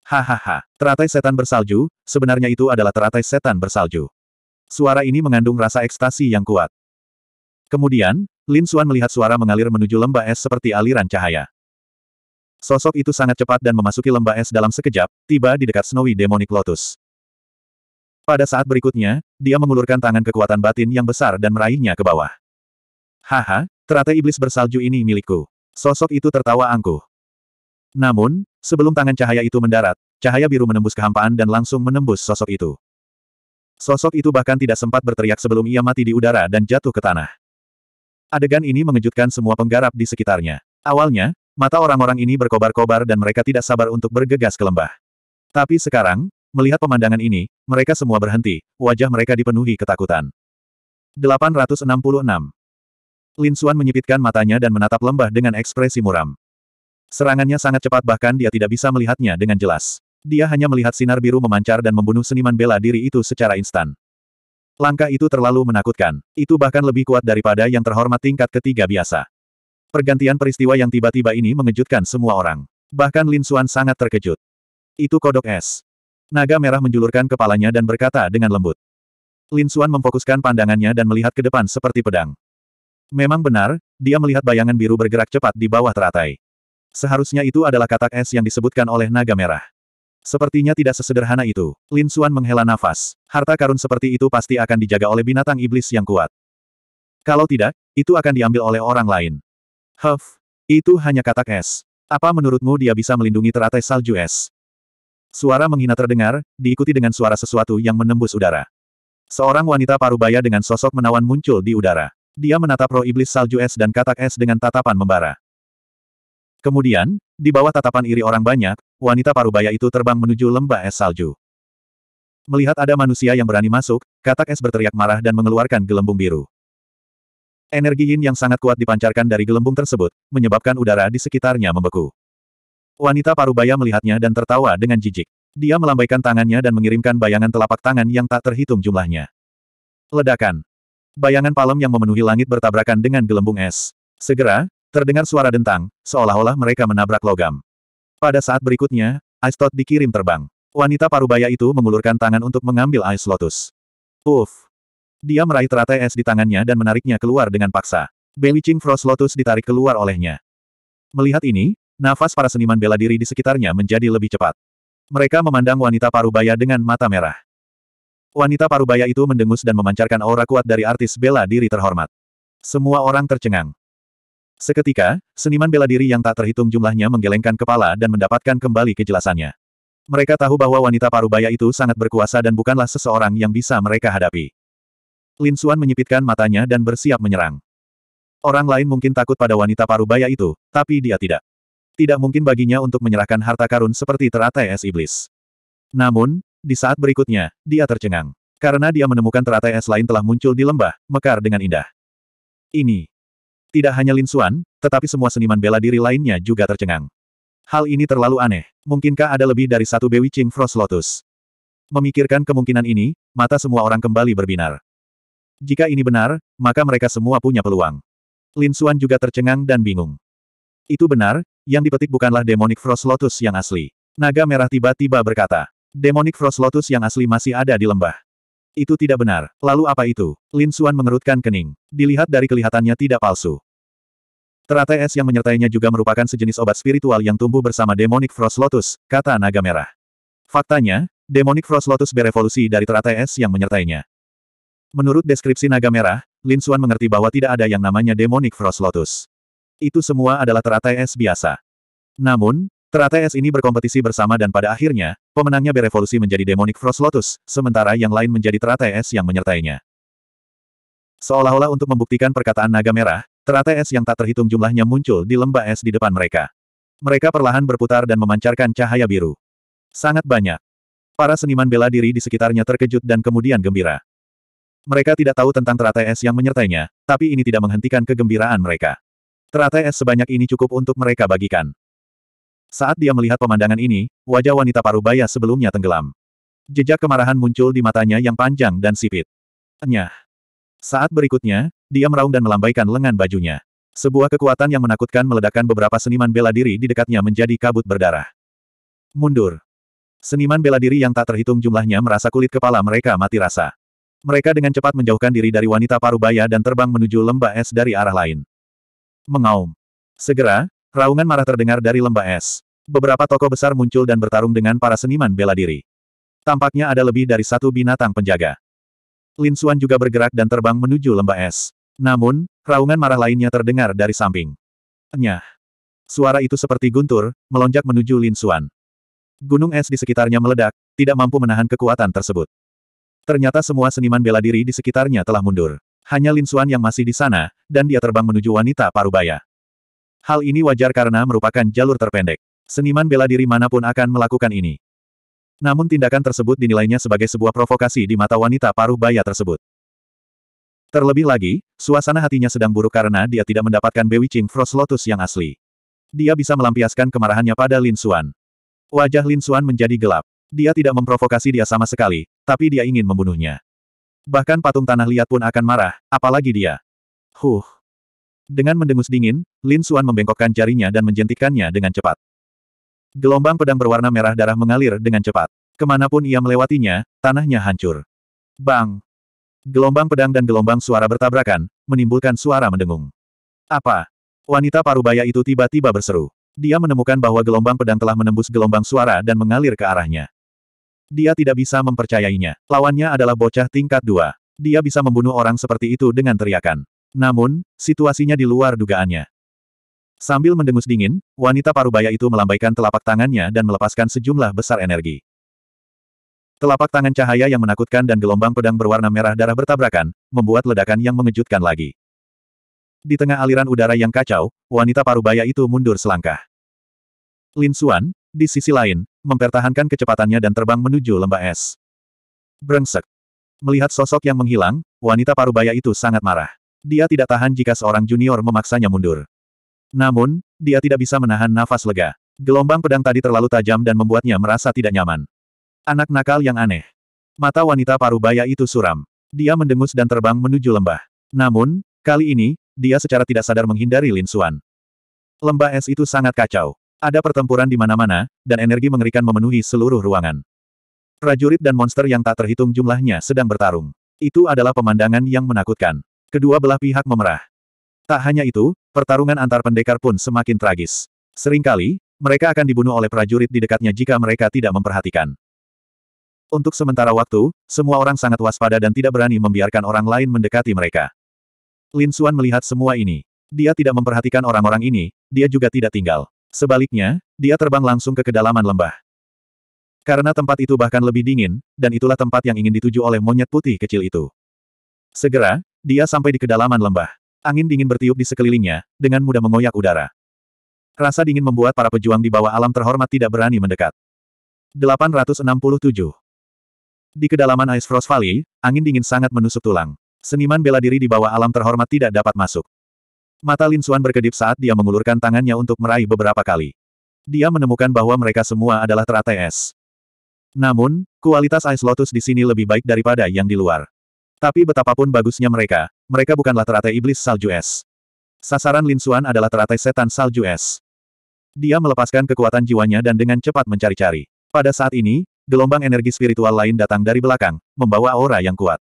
Hahaha, teratai setan bersalju, sebenarnya itu adalah teratai setan bersalju. Suara ini mengandung rasa ekstasi yang kuat. Kemudian, Lin Xuan melihat suara mengalir menuju lembah es seperti aliran cahaya. Sosok itu sangat cepat dan memasuki lembah es dalam sekejap, tiba di dekat Snowy Demonic Lotus. Pada saat berikutnya, dia mengulurkan tangan kekuatan batin yang besar dan meraihnya ke bawah. Haha, teratai iblis bersalju ini milikku. Sosok itu tertawa angkuh. Namun, sebelum tangan cahaya itu mendarat, cahaya biru menembus kehampaan dan langsung menembus sosok itu. Sosok itu bahkan tidak sempat berteriak sebelum ia mati di udara dan jatuh ke tanah. Adegan ini mengejutkan semua penggarap di sekitarnya. Awalnya, mata orang-orang ini berkobar-kobar dan mereka tidak sabar untuk bergegas ke lembah. Tapi sekarang, Melihat pemandangan ini, mereka semua berhenti, wajah mereka dipenuhi ketakutan. 866. Lin Xuan menyipitkan matanya dan menatap lembah dengan ekspresi muram. Serangannya sangat cepat bahkan dia tidak bisa melihatnya dengan jelas. Dia hanya melihat sinar biru memancar dan membunuh seniman bela diri itu secara instan. Langkah itu terlalu menakutkan. Itu bahkan lebih kuat daripada yang terhormat tingkat ketiga biasa. Pergantian peristiwa yang tiba-tiba ini mengejutkan semua orang. Bahkan Lin Xuan sangat terkejut. Itu kodok es. Naga merah menjulurkan kepalanya dan berkata dengan lembut. Lin Xuan memfokuskan pandangannya dan melihat ke depan seperti pedang. Memang benar, dia melihat bayangan biru bergerak cepat di bawah teratai. Seharusnya itu adalah katak es yang disebutkan oleh naga merah. Sepertinya tidak sesederhana itu. Lin Xuan menghela nafas. Harta karun seperti itu pasti akan dijaga oleh binatang iblis yang kuat. Kalau tidak, itu akan diambil oleh orang lain. Huff, itu hanya katak es. Apa menurutmu dia bisa melindungi teratai salju es? Suara menghina terdengar, diikuti dengan suara sesuatu yang menembus udara. Seorang wanita parubaya dengan sosok menawan muncul di udara. Dia menatap roh iblis salju es dan katak es dengan tatapan membara. Kemudian, di bawah tatapan iri orang banyak, wanita parubaya itu terbang menuju lembah es salju. Melihat ada manusia yang berani masuk, katak es berteriak marah dan mengeluarkan gelembung biru. Energi yin yang sangat kuat dipancarkan dari gelembung tersebut, menyebabkan udara di sekitarnya membeku. Wanita parubaya melihatnya dan tertawa dengan jijik. Dia melambaikan tangannya dan mengirimkan bayangan telapak tangan yang tak terhitung jumlahnya. Ledakan. Bayangan palem yang memenuhi langit bertabrakan dengan gelembung es. Segera, terdengar suara dentang, seolah-olah mereka menabrak logam. Pada saat berikutnya, Tot dikirim terbang. Wanita parubaya itu mengulurkan tangan untuk mengambil Ice Lotus. Uff! Dia meraih teratai es di tangannya dan menariknya keluar dengan paksa. Beliching Frost Lotus ditarik keluar olehnya. Melihat ini, Nafas para seniman bela diri di sekitarnya menjadi lebih cepat. Mereka memandang wanita parubaya dengan mata merah. Wanita parubaya itu mendengus dan memancarkan aura kuat dari artis bela diri terhormat. Semua orang tercengang. Seketika, seniman bela diri yang tak terhitung jumlahnya menggelengkan kepala dan mendapatkan kembali kejelasannya. Mereka tahu bahwa wanita parubaya itu sangat berkuasa dan bukanlah seseorang yang bisa mereka hadapi. Lin Xuan menyipitkan matanya dan bersiap menyerang. Orang lain mungkin takut pada wanita parubaya itu, tapi dia tidak. Tidak mungkin baginya untuk menyerahkan harta karun seperti teratai es iblis. Namun, di saat berikutnya, dia tercengang. Karena dia menemukan teratai es lain telah muncul di lembah, mekar dengan indah. Ini. Tidak hanya Lin Xuan, tetapi semua seniman bela diri lainnya juga tercengang. Hal ini terlalu aneh. Mungkinkah ada lebih dari satu Bewitching Frost Lotus? Memikirkan kemungkinan ini, mata semua orang kembali berbinar. Jika ini benar, maka mereka semua punya peluang. Lin Xuan juga tercengang dan bingung. Itu benar, yang dipetik bukanlah Demonic Frost Lotus yang asli. Naga merah tiba-tiba berkata, Demonic Frost Lotus yang asli masih ada di lembah. Itu tidak benar. Lalu apa itu? Lin Xuan mengerutkan kening. Dilihat dari kelihatannya tidak palsu. Teratai es yang menyertainya juga merupakan sejenis obat spiritual yang tumbuh bersama Demonic Frost Lotus, kata Naga Merah. Faktanya, Demonic Frost Lotus berevolusi dari teratai es yang menyertainya. Menurut deskripsi Naga Merah, Lin Xuan mengerti bahwa tidak ada yang namanya Demonic Frost Lotus. Itu semua adalah teratai es biasa. Namun, teratai es ini berkompetisi bersama dan pada akhirnya, pemenangnya berevolusi menjadi Demonic Frost Lotus, sementara yang lain menjadi teratai es yang menyertainya. Seolah-olah untuk membuktikan perkataan naga merah, teratai es yang tak terhitung jumlahnya muncul di lembah es di depan mereka. Mereka perlahan berputar dan memancarkan cahaya biru. Sangat banyak. Para seniman bela diri di sekitarnya terkejut dan kemudian gembira. Mereka tidak tahu tentang teratai es yang menyertainya, tapi ini tidak menghentikan kegembiraan mereka. Teratai es sebanyak ini cukup untuk mereka bagikan. Saat dia melihat pemandangan ini, wajah wanita parubaya sebelumnya tenggelam. Jejak kemarahan muncul di matanya yang panjang dan sipit. Nyah. Saat berikutnya, dia meraung dan melambaikan lengan bajunya. Sebuah kekuatan yang menakutkan meledakkan beberapa seniman bela diri di dekatnya menjadi kabut berdarah. Mundur. Seniman bela diri yang tak terhitung jumlahnya merasa kulit kepala mereka mati rasa. Mereka dengan cepat menjauhkan diri dari wanita parubaya dan terbang menuju lembah es dari arah lain. Mengaum. Segera, raungan marah terdengar dari lembah es. Beberapa tokoh besar muncul dan bertarung dengan para seniman bela diri. Tampaknya ada lebih dari satu binatang penjaga. Lin Xuan juga bergerak dan terbang menuju lembah es. Namun, raungan marah lainnya terdengar dari samping. Nyah. Suara itu seperti guntur, melonjak menuju Lin Xuan. Gunung es di sekitarnya meledak, tidak mampu menahan kekuatan tersebut. Ternyata semua seniman bela diri di sekitarnya telah mundur. Hanya Lin Suan yang masih di sana, dan dia terbang menuju wanita parubaya. Hal ini wajar karena merupakan jalur terpendek. Seniman bela diri manapun akan melakukan ini. Namun tindakan tersebut dinilainya sebagai sebuah provokasi di mata wanita Parubaya tersebut. Terlebih lagi, suasana hatinya sedang buruk karena dia tidak mendapatkan Bewitching Frost Lotus yang asli. Dia bisa melampiaskan kemarahannya pada Lin Suan. Wajah Lin Suan menjadi gelap. Dia tidak memprovokasi dia sama sekali, tapi dia ingin membunuhnya. Bahkan patung tanah liat pun akan marah, apalagi dia. Huh. Dengan mendengus dingin, Lin Xuan membengkokkan jarinya dan menjentikannya dengan cepat. Gelombang pedang berwarna merah darah mengalir dengan cepat. Kemanapun ia melewatinya, tanahnya hancur. Bang! Gelombang pedang dan gelombang suara bertabrakan, menimbulkan suara mendengung. Apa? Wanita parubaya itu tiba-tiba berseru. Dia menemukan bahwa gelombang pedang telah menembus gelombang suara dan mengalir ke arahnya. Dia tidak bisa mempercayainya. Lawannya adalah bocah tingkat dua. Dia bisa membunuh orang seperti itu dengan teriakan. Namun, situasinya di luar dugaannya. Sambil mendengus dingin, wanita parubaya itu melambaikan telapak tangannya dan melepaskan sejumlah besar energi. Telapak tangan cahaya yang menakutkan dan gelombang pedang berwarna merah darah bertabrakan, membuat ledakan yang mengejutkan lagi. Di tengah aliran udara yang kacau, wanita parubaya itu mundur selangkah. Lin Xuan, di sisi lain, mempertahankan kecepatannya dan terbang menuju lembah es. Brengsek. Melihat sosok yang menghilang, wanita parubaya itu sangat marah. Dia tidak tahan jika seorang junior memaksanya mundur. Namun, dia tidak bisa menahan nafas lega. Gelombang pedang tadi terlalu tajam dan membuatnya merasa tidak nyaman. Anak nakal yang aneh. Mata wanita parubaya itu suram. Dia mendengus dan terbang menuju lembah. Namun, kali ini, dia secara tidak sadar menghindari Lin Suan. Lembah es itu sangat kacau. Ada pertempuran di mana-mana, dan energi mengerikan memenuhi seluruh ruangan. Prajurit dan monster yang tak terhitung jumlahnya sedang bertarung. Itu adalah pemandangan yang menakutkan. Kedua belah pihak memerah. Tak hanya itu, pertarungan antar pendekar pun semakin tragis. Seringkali, mereka akan dibunuh oleh prajurit di dekatnya jika mereka tidak memperhatikan. Untuk sementara waktu, semua orang sangat waspada dan tidak berani membiarkan orang lain mendekati mereka. Lin Xuan melihat semua ini. Dia tidak memperhatikan orang-orang ini, dia juga tidak tinggal. Sebaliknya, dia terbang langsung ke kedalaman lembah. Karena tempat itu bahkan lebih dingin, dan itulah tempat yang ingin dituju oleh monyet putih kecil itu. Segera, dia sampai di kedalaman lembah. Angin dingin bertiup di sekelilingnya, dengan mudah mengoyak udara. Rasa dingin membuat para pejuang di bawah alam terhormat tidak berani mendekat. 867 Di kedalaman Ice Frost Valley, angin dingin sangat menusuk tulang. Seniman bela diri di bawah alam terhormat tidak dapat masuk. Mata Lin Xuan berkedip saat dia mengulurkan tangannya untuk meraih beberapa kali. Dia menemukan bahwa mereka semua adalah teratai es. Namun, kualitas Ice Lotus di sini lebih baik daripada yang di luar. Tapi betapapun bagusnya mereka, mereka bukanlah teratai iblis salju es. Sasaran Lin Xuan adalah teratai setan salju es. Dia melepaskan kekuatan jiwanya dan dengan cepat mencari-cari. Pada saat ini, gelombang energi spiritual lain datang dari belakang, membawa aura yang kuat.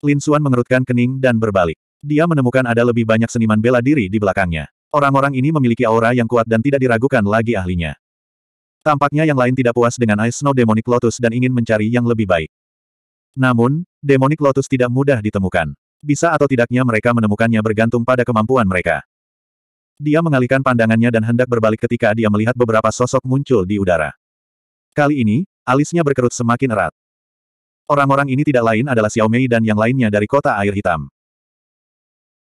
Lin Xuan mengerutkan kening dan berbalik. Dia menemukan ada lebih banyak seniman bela diri di belakangnya. Orang-orang ini memiliki aura yang kuat dan tidak diragukan lagi ahlinya. Tampaknya yang lain tidak puas dengan Ice Snow Demonic Lotus dan ingin mencari yang lebih baik. Namun, Demonic Lotus tidak mudah ditemukan. Bisa atau tidaknya mereka menemukannya bergantung pada kemampuan mereka. Dia mengalihkan pandangannya dan hendak berbalik ketika dia melihat beberapa sosok muncul di udara. Kali ini, alisnya berkerut semakin erat. Orang-orang ini tidak lain adalah Xiao Mei dan yang lainnya dari kota air hitam.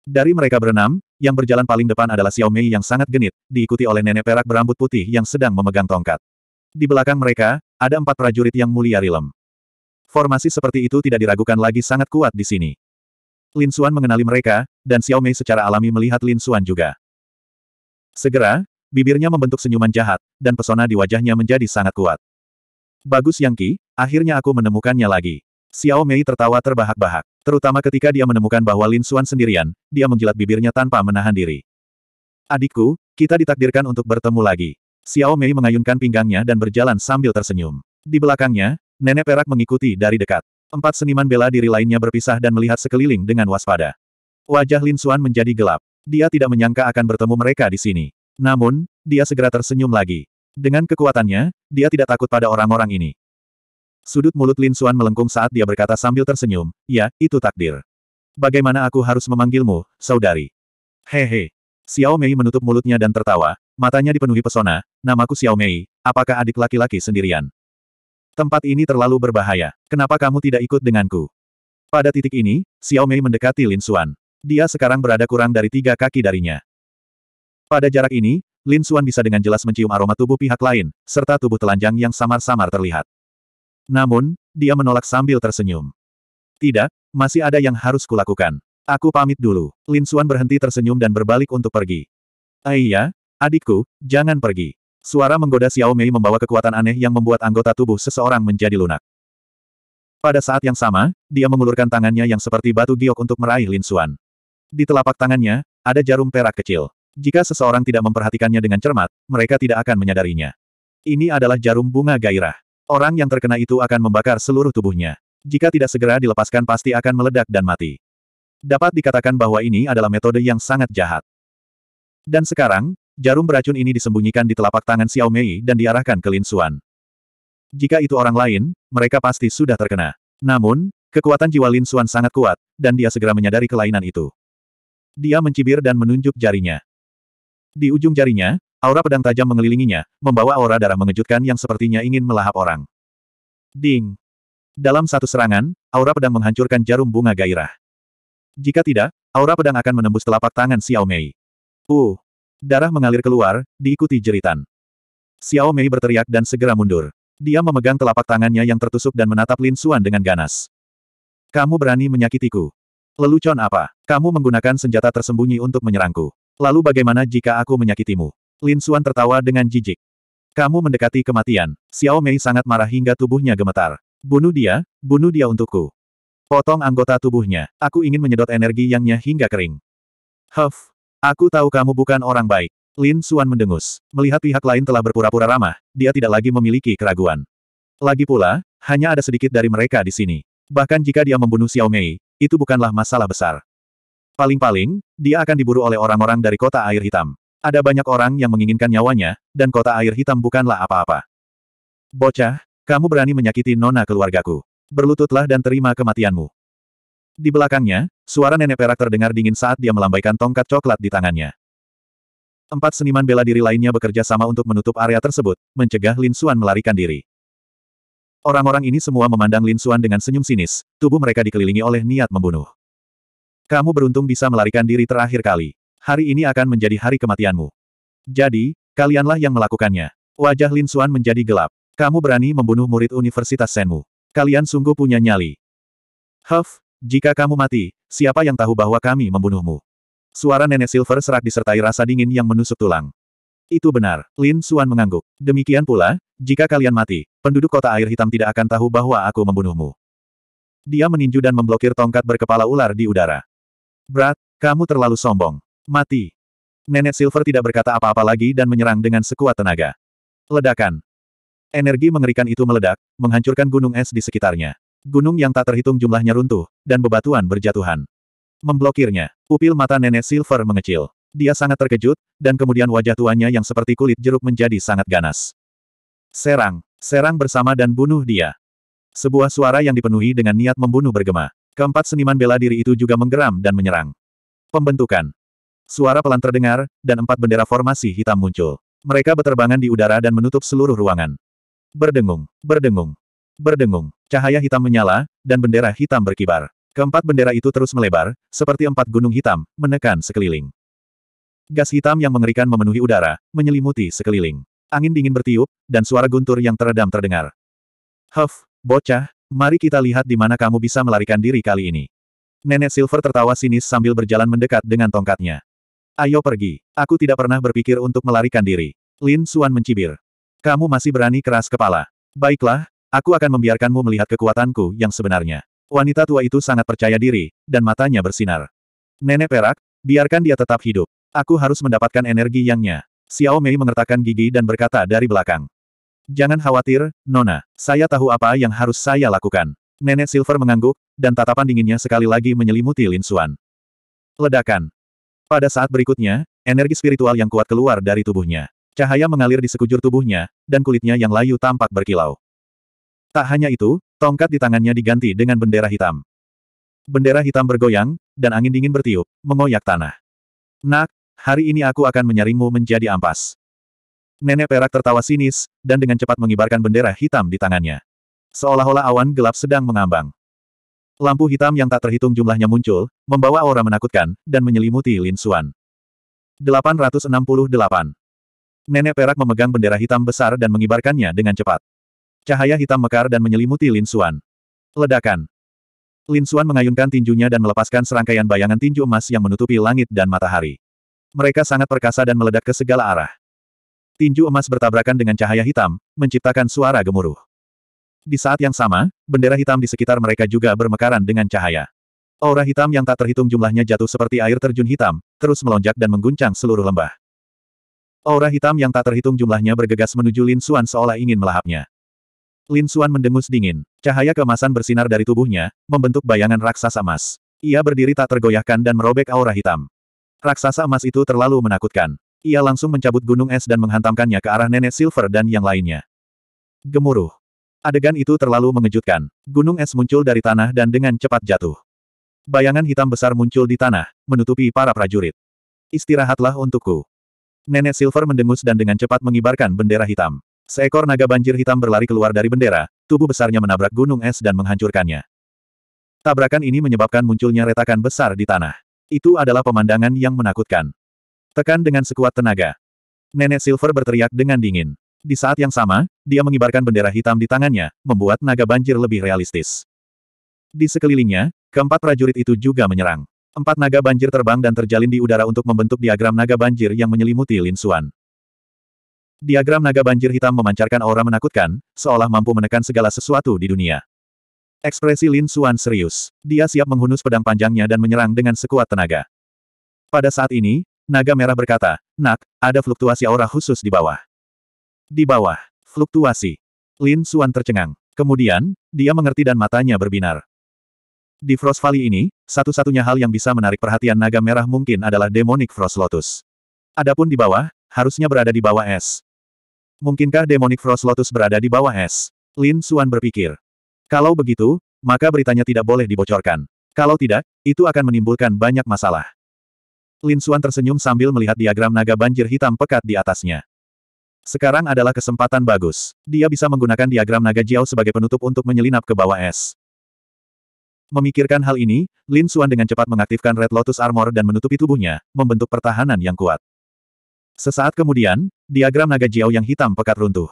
Dari mereka berenam, yang berjalan paling depan adalah Xiao Mei yang sangat genit, diikuti oleh nenek perak berambut putih yang sedang memegang tongkat. Di belakang mereka, ada empat prajurit yang mulia rilem. Formasi seperti itu tidak diragukan lagi sangat kuat di sini. Lin Xuan mengenali mereka, dan Xiao Mei secara alami melihat Lin Xuan juga. Segera, bibirnya membentuk senyuman jahat, dan pesona di wajahnya menjadi sangat kuat. Bagus Yang Qi, akhirnya aku menemukannya lagi. Xiao Mei tertawa terbahak-bahak. Terutama ketika dia menemukan bahwa Lin Xuan sendirian, dia menjilat bibirnya tanpa menahan diri. Adikku, kita ditakdirkan untuk bertemu lagi. Xiao Mei mengayunkan pinggangnya dan berjalan sambil tersenyum. Di belakangnya, Nenek Perak mengikuti dari dekat. Empat seniman bela diri lainnya berpisah dan melihat sekeliling dengan waspada. Wajah Lin Xuan menjadi gelap. Dia tidak menyangka akan bertemu mereka di sini. Namun, dia segera tersenyum lagi. Dengan kekuatannya, dia tidak takut pada orang-orang ini. Sudut mulut Lin Suan melengkung saat dia berkata sambil tersenyum, ya, itu takdir. Bagaimana aku harus memanggilmu, saudari? Hehe. Xiao Mei menutup mulutnya dan tertawa, matanya dipenuhi pesona, namaku Xiao Mei, apakah adik laki-laki sendirian? Tempat ini terlalu berbahaya, kenapa kamu tidak ikut denganku? Pada titik ini, Xiao Mei mendekati Lin Suan. Dia sekarang berada kurang dari tiga kaki darinya. Pada jarak ini, Lin Suan bisa dengan jelas mencium aroma tubuh pihak lain, serta tubuh telanjang yang samar-samar terlihat. Namun, dia menolak sambil tersenyum. Tidak, masih ada yang harus kulakukan. Aku pamit dulu. Lin Suan berhenti tersenyum dan berbalik untuk pergi. Aiya, eh, adikku, jangan pergi. Suara menggoda Xiao Mei membawa kekuatan aneh yang membuat anggota tubuh seseorang menjadi lunak. Pada saat yang sama, dia mengulurkan tangannya yang seperti batu giok untuk meraih Lin Suan. Di telapak tangannya, ada jarum perak kecil. Jika seseorang tidak memperhatikannya dengan cermat, mereka tidak akan menyadarinya. Ini adalah jarum bunga gairah. Orang yang terkena itu akan membakar seluruh tubuhnya. Jika tidak segera dilepaskan pasti akan meledak dan mati. Dapat dikatakan bahwa ini adalah metode yang sangat jahat. Dan sekarang, jarum beracun ini disembunyikan di telapak tangan Xiao Mei dan diarahkan ke Lin Xuan. Jika itu orang lain, mereka pasti sudah terkena. Namun, kekuatan jiwa Lin Xuan sangat kuat, dan dia segera menyadari kelainan itu. Dia mencibir dan menunjuk jarinya. Di ujung jarinya, Aura pedang tajam mengelilinginya, membawa aura darah mengejutkan yang sepertinya ingin melahap orang. Ding! Dalam satu serangan, aura pedang menghancurkan jarum bunga gairah. Jika tidak, aura pedang akan menembus telapak tangan Xiao Mei. Uh! Darah mengalir keluar, diikuti jeritan. Xiao Mei berteriak dan segera mundur. Dia memegang telapak tangannya yang tertusuk dan menatap Lin Xuan dengan ganas. Kamu berani menyakitiku. Lelucon apa? Kamu menggunakan senjata tersembunyi untuk menyerangku. Lalu bagaimana jika aku menyakitimu? Lin Suan tertawa dengan jijik. Kamu mendekati kematian. Xiao Mei sangat marah hingga tubuhnya gemetar. Bunuh dia, bunuh dia untukku. Potong anggota tubuhnya. Aku ingin menyedot energi yangnya hingga kering. Huff. Aku tahu kamu bukan orang baik. Lin Suan mendengus. Melihat pihak lain telah berpura-pura ramah, dia tidak lagi memiliki keraguan. Lagi pula, hanya ada sedikit dari mereka di sini. Bahkan jika dia membunuh Xiao Mei, itu bukanlah masalah besar. Paling-paling, dia akan diburu oleh orang-orang dari kota air hitam. Ada banyak orang yang menginginkan nyawanya, dan kota air hitam bukanlah apa-apa. Bocah, kamu berani menyakiti nona keluargaku. Berlututlah dan terima kematianmu. Di belakangnya, suara nenek perak terdengar dingin saat dia melambaikan tongkat coklat di tangannya. Empat seniman bela diri lainnya bekerja sama untuk menutup area tersebut, mencegah Lin Xuan melarikan diri. Orang-orang ini semua memandang Lin Xuan dengan senyum sinis, tubuh mereka dikelilingi oleh niat membunuh. Kamu beruntung bisa melarikan diri terakhir kali hari ini akan menjadi hari kematianmu. Jadi, kalianlah yang melakukannya. Wajah Lin Suan menjadi gelap. Kamu berani membunuh murid Universitas Senmu. Kalian sungguh punya nyali. Huff, jika kamu mati, siapa yang tahu bahwa kami membunuhmu? Suara nenek Silver serak disertai rasa dingin yang menusuk tulang. Itu benar, Lin Suan mengangguk. Demikian pula, jika kalian mati, penduduk kota air hitam tidak akan tahu bahwa aku membunuhmu. Dia meninju dan memblokir tongkat berkepala ular di udara. Brat, kamu terlalu sombong. Mati. Nenek Silver tidak berkata apa-apa lagi dan menyerang dengan sekuat tenaga. Ledakan. Energi mengerikan itu meledak, menghancurkan gunung es di sekitarnya. Gunung yang tak terhitung jumlahnya runtuh, dan bebatuan berjatuhan. Memblokirnya, pupil mata nenek Silver mengecil. Dia sangat terkejut, dan kemudian wajah tuanya yang seperti kulit jeruk menjadi sangat ganas. Serang, serang bersama dan bunuh dia. Sebuah suara yang dipenuhi dengan niat membunuh bergema. Keempat seniman bela diri itu juga menggeram dan menyerang. Pembentukan, Suara pelan terdengar, dan empat bendera formasi hitam muncul. Mereka berterbangan di udara dan menutup seluruh ruangan. Berdengung, berdengung, berdengung. Cahaya hitam menyala, dan bendera hitam berkibar. Keempat bendera itu terus melebar, seperti empat gunung hitam, menekan sekeliling. Gas hitam yang mengerikan memenuhi udara, menyelimuti sekeliling. Angin dingin bertiup, dan suara guntur yang teredam terdengar. Huff, bocah, mari kita lihat di mana kamu bisa melarikan diri kali ini. Nenek Silver tertawa sinis sambil berjalan mendekat dengan tongkatnya. Ayo pergi. Aku tidak pernah berpikir untuk melarikan diri. Lin Suan mencibir. Kamu masih berani keras kepala. Baiklah, aku akan membiarkanmu melihat kekuatanku yang sebenarnya. Wanita tua itu sangat percaya diri, dan matanya bersinar. Nenek perak, biarkan dia tetap hidup. Aku harus mendapatkan energi yangnya. Xiao Mei mengertakkan gigi dan berkata dari belakang. Jangan khawatir, Nona. Saya tahu apa yang harus saya lakukan. Nenek Silver mengangguk, dan tatapan dinginnya sekali lagi menyelimuti Lin Suan. Ledakan. Pada saat berikutnya, energi spiritual yang kuat keluar dari tubuhnya. Cahaya mengalir di sekujur tubuhnya, dan kulitnya yang layu tampak berkilau. Tak hanya itu, tongkat di tangannya diganti dengan bendera hitam. Bendera hitam bergoyang, dan angin dingin bertiup, mengoyak tanah. Nak, hari ini aku akan menyaringmu menjadi ampas. Nenek perak tertawa sinis, dan dengan cepat mengibarkan bendera hitam di tangannya. Seolah-olah awan gelap sedang mengambang. Lampu hitam yang tak terhitung jumlahnya muncul, membawa aura menakutkan, dan menyelimuti Lin Xuan. 868. Nenek perak memegang bendera hitam besar dan mengibarkannya dengan cepat. Cahaya hitam mekar dan menyelimuti Lin Xuan. Ledakan. Lin Xuan mengayunkan tinjunya dan melepaskan serangkaian bayangan tinju emas yang menutupi langit dan matahari. Mereka sangat perkasa dan meledak ke segala arah. Tinju emas bertabrakan dengan cahaya hitam, menciptakan suara gemuruh. Di saat yang sama, bendera hitam di sekitar mereka juga bermekaran dengan cahaya. Aura hitam yang tak terhitung jumlahnya jatuh seperti air terjun hitam, terus melonjak dan mengguncang seluruh lembah. Aura hitam yang tak terhitung jumlahnya bergegas menuju Lin Suan seolah ingin melahapnya. Lin Suan mendengus dingin. Cahaya kemasan bersinar dari tubuhnya, membentuk bayangan raksasa emas. Ia berdiri tak tergoyahkan dan merobek aura hitam. Raksasa emas itu terlalu menakutkan. Ia langsung mencabut gunung es dan menghantamkannya ke arah nenek Silver dan yang lainnya. Gemuruh. Adegan itu terlalu mengejutkan. Gunung es muncul dari tanah dan dengan cepat jatuh. Bayangan hitam besar muncul di tanah, menutupi para prajurit. Istirahatlah untukku. Nenek Silver mendengus dan dengan cepat mengibarkan bendera hitam. Seekor naga banjir hitam berlari keluar dari bendera, tubuh besarnya menabrak gunung es dan menghancurkannya. Tabrakan ini menyebabkan munculnya retakan besar di tanah. Itu adalah pemandangan yang menakutkan. Tekan dengan sekuat tenaga. Nenek Silver berteriak dengan dingin. Di saat yang sama, dia mengibarkan bendera hitam di tangannya, membuat naga banjir lebih realistis. Di sekelilingnya, keempat prajurit itu juga menyerang. Empat naga banjir terbang dan terjalin di udara untuk membentuk diagram naga banjir yang menyelimuti Lin Xuan. Diagram naga banjir hitam memancarkan aura menakutkan, seolah mampu menekan segala sesuatu di dunia. Ekspresi Lin Xuan serius. Dia siap menghunus pedang panjangnya dan menyerang dengan sekuat tenaga. Pada saat ini, naga merah berkata, Nak, ada fluktuasi aura khusus di bawah. Di bawah. Fluktuasi. Lin Suan tercengang. Kemudian, dia mengerti dan matanya berbinar. Di Frost Valley ini, satu-satunya hal yang bisa menarik perhatian naga merah mungkin adalah Demonic Frost Lotus. Adapun di bawah, harusnya berada di bawah es. Mungkinkah Demonic Frost Lotus berada di bawah es? Lin Suan berpikir. Kalau begitu, maka beritanya tidak boleh dibocorkan. Kalau tidak, itu akan menimbulkan banyak masalah. Lin Suan tersenyum sambil melihat diagram naga banjir hitam pekat di atasnya. Sekarang adalah kesempatan bagus. Dia bisa menggunakan diagram naga Jiao sebagai penutup untuk menyelinap ke bawah es. Memikirkan hal ini, Lin Xuan dengan cepat mengaktifkan Red Lotus Armor dan menutupi tubuhnya, membentuk pertahanan yang kuat. Sesaat kemudian, diagram naga Jiao yang hitam pekat runtuh.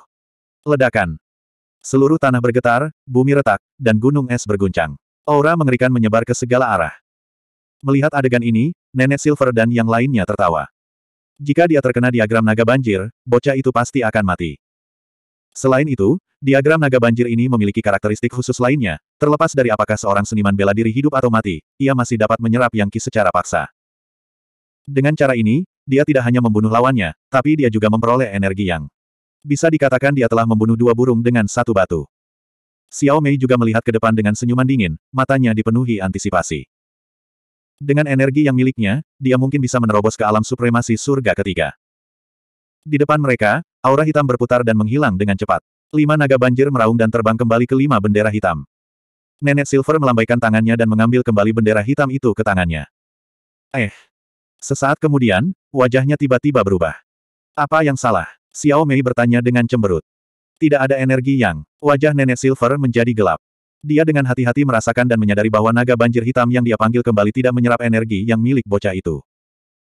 Ledakan. Seluruh tanah bergetar, bumi retak, dan gunung es berguncang. Aura mengerikan menyebar ke segala arah. Melihat adegan ini, Nenek Silver dan yang lainnya tertawa. Jika dia terkena diagram naga banjir, bocah itu pasti akan mati. Selain itu, diagram naga banjir ini memiliki karakteristik khusus lainnya, terlepas dari apakah seorang seniman bela diri hidup atau mati, ia masih dapat menyerap yang ki secara paksa. Dengan cara ini, dia tidak hanya membunuh lawannya, tapi dia juga memperoleh energi yang bisa dikatakan dia telah membunuh dua burung dengan satu batu. Xiao Mei juga melihat ke depan dengan senyuman dingin, matanya dipenuhi antisipasi. Dengan energi yang miliknya, dia mungkin bisa menerobos ke alam supremasi surga ketiga. Di depan mereka, aura hitam berputar dan menghilang dengan cepat. Lima naga banjir meraung dan terbang kembali ke lima bendera hitam. Nenek Silver melambaikan tangannya dan mengambil kembali bendera hitam itu ke tangannya. Eh. Sesaat kemudian, wajahnya tiba-tiba berubah. Apa yang salah? Xiao Mei bertanya dengan cemberut. Tidak ada energi yang. Wajah Nenek Silver menjadi gelap. Dia dengan hati-hati merasakan dan menyadari bahwa naga banjir hitam yang dia panggil kembali tidak menyerap energi yang milik bocah itu.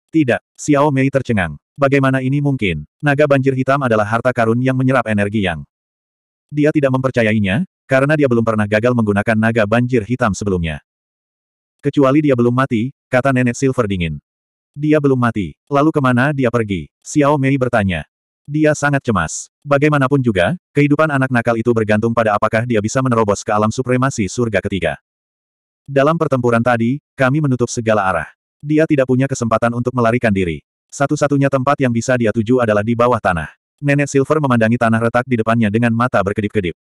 Tidak, Xiao Mei tercengang. Bagaimana ini mungkin? Naga banjir hitam adalah harta karun yang menyerap energi yang... Dia tidak mempercayainya, karena dia belum pernah gagal menggunakan naga banjir hitam sebelumnya. Kecuali dia belum mati, kata Nenek Silver dingin. Dia belum mati. Lalu kemana dia pergi? Xiao Mei bertanya. Dia sangat cemas. Bagaimanapun juga, kehidupan anak nakal itu bergantung pada apakah dia bisa menerobos ke alam supremasi surga ketiga. Dalam pertempuran tadi, kami menutup segala arah. Dia tidak punya kesempatan untuk melarikan diri. Satu-satunya tempat yang bisa dia tuju adalah di bawah tanah. Nenek Silver memandangi tanah retak di depannya dengan mata berkedip-kedip.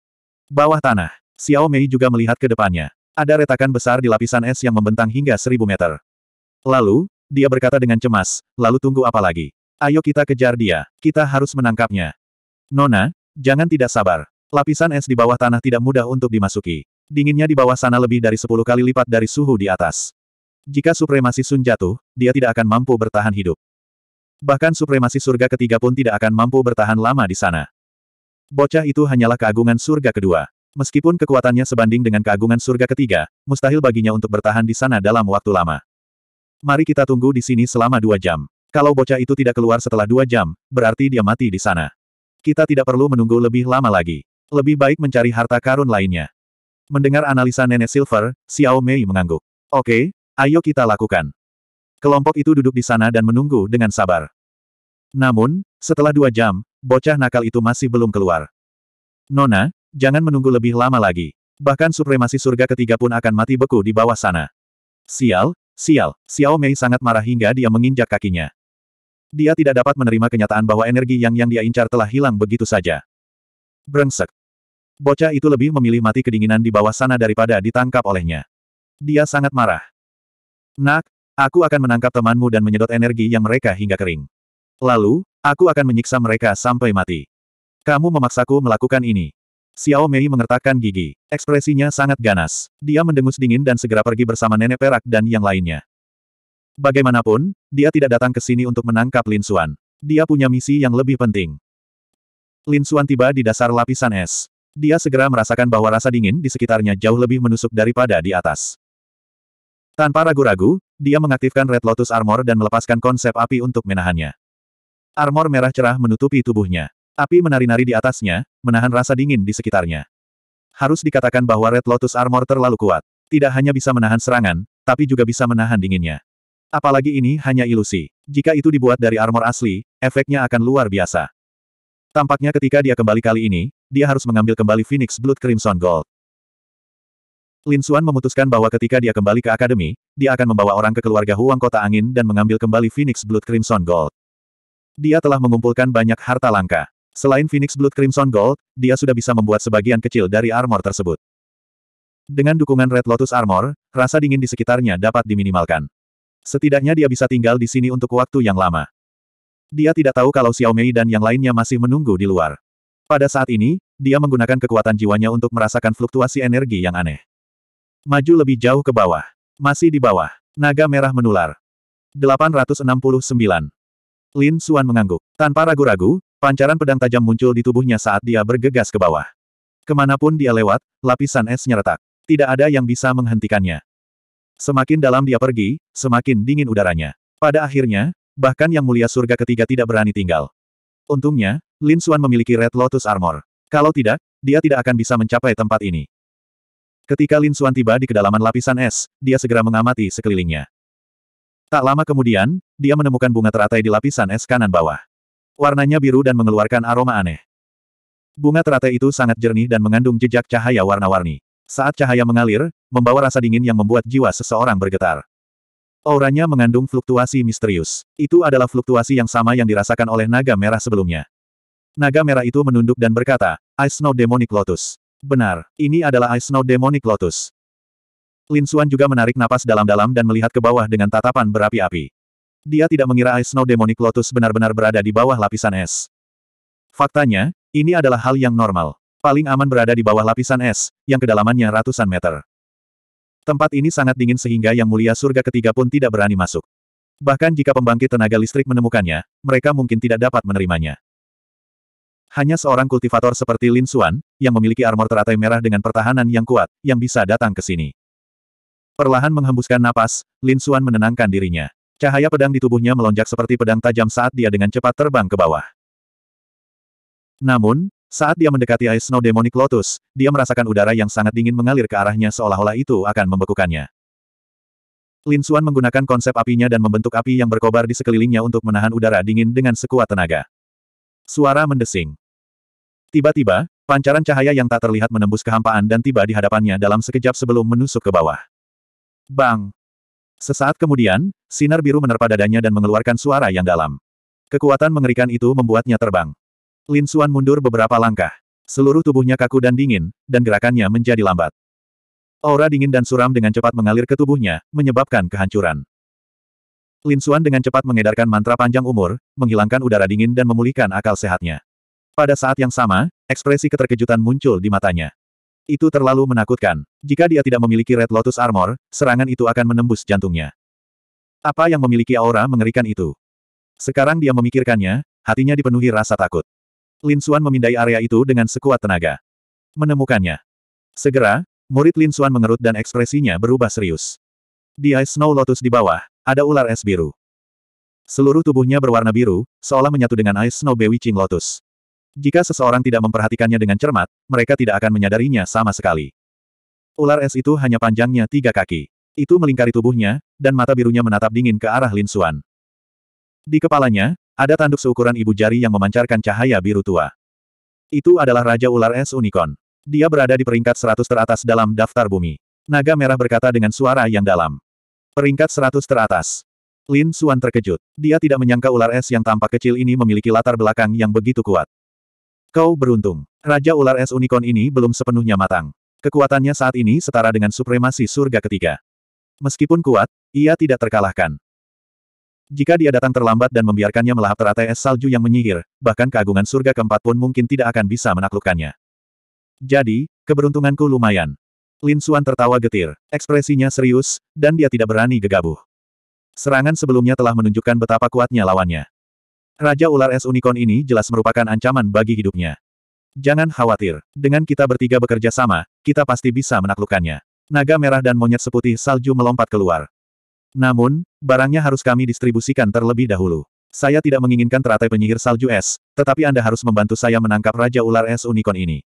Bawah tanah, Xiao Mei juga melihat ke depannya. Ada retakan besar di lapisan es yang membentang hingga seribu meter. Lalu, dia berkata dengan cemas, lalu tunggu apa lagi? Ayo kita kejar dia, kita harus menangkapnya. Nona, jangan tidak sabar. Lapisan es di bawah tanah tidak mudah untuk dimasuki. Dinginnya di bawah sana lebih dari 10 kali lipat dari suhu di atas. Jika supremasi Sun jatuh, dia tidak akan mampu bertahan hidup. Bahkan supremasi surga ketiga pun tidak akan mampu bertahan lama di sana. Bocah itu hanyalah keagungan surga kedua. Meskipun kekuatannya sebanding dengan keagungan surga ketiga, mustahil baginya untuk bertahan di sana dalam waktu lama. Mari kita tunggu di sini selama dua jam. Kalau bocah itu tidak keluar setelah dua jam, berarti dia mati di sana. Kita tidak perlu menunggu lebih lama lagi. Lebih baik mencari harta karun lainnya. Mendengar analisa nenek Silver, Xiao Mei mengangguk. Oke, ayo kita lakukan. Kelompok itu duduk di sana dan menunggu dengan sabar. Namun, setelah dua jam, bocah nakal itu masih belum keluar. Nona, jangan menunggu lebih lama lagi. Bahkan supremasi surga ketiga pun akan mati beku di bawah sana. Sial, sial, Xiao Mei sangat marah hingga dia menginjak kakinya. Dia tidak dapat menerima kenyataan bahwa energi yang yang dia incar telah hilang begitu saja. Brengsek. Bocah itu lebih memilih mati kedinginan di bawah sana daripada ditangkap olehnya. Dia sangat marah. Nak, aku akan menangkap temanmu dan menyedot energi yang mereka hingga kering. Lalu, aku akan menyiksa mereka sampai mati. Kamu memaksaku melakukan ini. Xiao Mei mengertakkan gigi. Ekspresinya sangat ganas. Dia mendengus dingin dan segera pergi bersama nenek perak dan yang lainnya. Bagaimanapun, dia tidak datang ke sini untuk menangkap Lin Xuan. Dia punya misi yang lebih penting. Lin Xuan tiba di dasar lapisan es. Dia segera merasakan bahwa rasa dingin di sekitarnya jauh lebih menusuk daripada di atas. Tanpa ragu-ragu, dia mengaktifkan Red Lotus Armor dan melepaskan konsep api untuk menahannya. Armor merah cerah menutupi tubuhnya. Api menari-nari di atasnya, menahan rasa dingin di sekitarnya. Harus dikatakan bahwa Red Lotus Armor terlalu kuat. Tidak hanya bisa menahan serangan, tapi juga bisa menahan dinginnya. Apalagi ini hanya ilusi. Jika itu dibuat dari armor asli, efeknya akan luar biasa. Tampaknya ketika dia kembali kali ini, dia harus mengambil kembali Phoenix Blood Crimson Gold. Lin Xuan memutuskan bahwa ketika dia kembali ke akademi, dia akan membawa orang ke keluarga Huang Kota Angin dan mengambil kembali Phoenix Blood Crimson Gold. Dia telah mengumpulkan banyak harta langka. Selain Phoenix Blood Crimson Gold, dia sudah bisa membuat sebagian kecil dari armor tersebut. Dengan dukungan Red Lotus Armor, rasa dingin di sekitarnya dapat diminimalkan. Setidaknya dia bisa tinggal di sini untuk waktu yang lama. Dia tidak tahu kalau Xiao Mei dan yang lainnya masih menunggu di luar. Pada saat ini, dia menggunakan kekuatan jiwanya untuk merasakan fluktuasi energi yang aneh. Maju lebih jauh ke bawah. Masih di bawah. Naga merah menular. 869. Lin Suan mengangguk. Tanpa ragu-ragu, pancaran pedang tajam muncul di tubuhnya saat dia bergegas ke bawah. Kemanapun dia lewat, lapisan esnya retak. Tidak ada yang bisa menghentikannya. Semakin dalam dia pergi, semakin dingin udaranya. Pada akhirnya, bahkan yang mulia surga ketiga tidak berani tinggal. Untungnya, Lin Xuan memiliki Red Lotus Armor. Kalau tidak, dia tidak akan bisa mencapai tempat ini. Ketika Lin Xuan tiba di kedalaman lapisan es, dia segera mengamati sekelilingnya. Tak lama kemudian, dia menemukan bunga teratai di lapisan es kanan bawah. Warnanya biru dan mengeluarkan aroma aneh. Bunga teratai itu sangat jernih dan mengandung jejak cahaya warna-warni. Saat cahaya mengalir, membawa rasa dingin yang membuat jiwa seseorang bergetar. Auranya mengandung fluktuasi misterius. Itu adalah fluktuasi yang sama yang dirasakan oleh naga merah sebelumnya. Naga merah itu menunduk dan berkata, Ice Snow Demonic Lotus. Benar, ini adalah Ice Snow Demonic Lotus. Lin Xuan juga menarik napas dalam-dalam dan melihat ke bawah dengan tatapan berapi-api. Dia tidak mengira Ice Snow Demonic Lotus benar-benar berada di bawah lapisan es. Faktanya, ini adalah hal yang normal. Paling aman berada di bawah lapisan es, yang kedalamannya ratusan meter. Tempat ini sangat dingin sehingga yang mulia surga ketiga pun tidak berani masuk. Bahkan jika pembangkit tenaga listrik menemukannya, mereka mungkin tidak dapat menerimanya. Hanya seorang kultivator seperti Lin Xuan, yang memiliki armor teratai merah dengan pertahanan yang kuat, yang bisa datang ke sini. Perlahan menghembuskan napas, Lin Xuan menenangkan dirinya. Cahaya pedang di tubuhnya melonjak seperti pedang tajam saat dia dengan cepat terbang ke bawah. Namun, saat dia mendekati Ice Snow Demonic Lotus, dia merasakan udara yang sangat dingin mengalir ke arahnya seolah-olah itu akan membekukannya. Lin Xuan menggunakan konsep apinya dan membentuk api yang berkobar di sekelilingnya untuk menahan udara dingin dengan sekuat tenaga. Suara mendesing. Tiba-tiba, pancaran cahaya yang tak terlihat menembus kehampaan dan tiba di hadapannya dalam sekejap sebelum menusuk ke bawah. Bang! Sesaat kemudian, sinar biru menerpa dadanya dan mengeluarkan suara yang dalam. Kekuatan mengerikan itu membuatnya terbang. Lin Suan mundur beberapa langkah. Seluruh tubuhnya kaku dan dingin, dan gerakannya menjadi lambat. Aura dingin dan suram dengan cepat mengalir ke tubuhnya, menyebabkan kehancuran. Lin Suan dengan cepat mengedarkan mantra panjang umur, menghilangkan udara dingin dan memulihkan akal sehatnya. Pada saat yang sama, ekspresi keterkejutan muncul di matanya. Itu terlalu menakutkan. Jika dia tidak memiliki Red Lotus Armor, serangan itu akan menembus jantungnya. Apa yang memiliki aura mengerikan itu? Sekarang dia memikirkannya, hatinya dipenuhi rasa takut. Lin Xuan memindai area itu dengan sekuat tenaga. Menemukannya. Segera, murid Lin Xuan mengerut dan ekspresinya berubah serius. Di Ice Snow Lotus di bawah, ada ular es biru. Seluruh tubuhnya berwarna biru, seolah menyatu dengan Ice Snow Bewitching Lotus. Jika seseorang tidak memperhatikannya dengan cermat, mereka tidak akan menyadarinya sama sekali. Ular es itu hanya panjangnya tiga kaki. Itu melingkari tubuhnya, dan mata birunya menatap dingin ke arah Lin Xuan. Di kepalanya, ada tanduk seukuran ibu jari yang memancarkan cahaya biru tua. Itu adalah Raja Ular Es Unicorn. Dia berada di peringkat 100 teratas dalam daftar bumi. Naga Merah berkata dengan suara yang dalam. Peringkat 100 teratas. Lin Suan terkejut. Dia tidak menyangka ular es yang tampak kecil ini memiliki latar belakang yang begitu kuat. Kau beruntung. Raja ular es unicorn ini belum sepenuhnya matang. Kekuatannya saat ini setara dengan supremasi surga ketiga. Meskipun kuat, ia tidak terkalahkan. Jika dia datang terlambat dan membiarkannya melahap teratai es salju yang menyihir, bahkan keagungan surga keempat pun mungkin tidak akan bisa menaklukkannya. Jadi, keberuntunganku lumayan. Lin Xuan tertawa getir, ekspresinya serius, dan dia tidak berani gegabah. Serangan sebelumnya telah menunjukkan betapa kuatnya lawannya. Raja ular es unicorn ini jelas merupakan ancaman bagi hidupnya. Jangan khawatir, dengan kita bertiga bekerja sama, kita pasti bisa menaklukkannya. Naga merah dan monyet seputih salju melompat keluar. Namun, Barangnya harus kami distribusikan terlebih dahulu. Saya tidak menginginkan teratai penyihir salju es, tetapi Anda harus membantu saya menangkap Raja Ular Es Unicorn ini.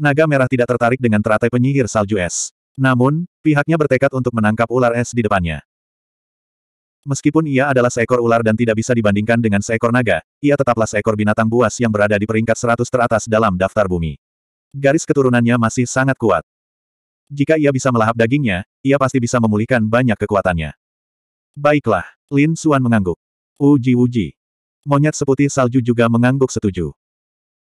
Naga Merah tidak tertarik dengan teratai penyihir salju es. Namun, pihaknya bertekad untuk menangkap ular es di depannya. Meskipun ia adalah seekor ular dan tidak bisa dibandingkan dengan seekor naga, ia tetaplah seekor binatang buas yang berada di peringkat 100 teratas dalam daftar bumi. Garis keturunannya masih sangat kuat. Jika ia bisa melahap dagingnya, ia pasti bisa memulihkan banyak kekuatannya. Baiklah, Lin Suan mengangguk. Uji uji. Monyet seputih salju juga mengangguk setuju.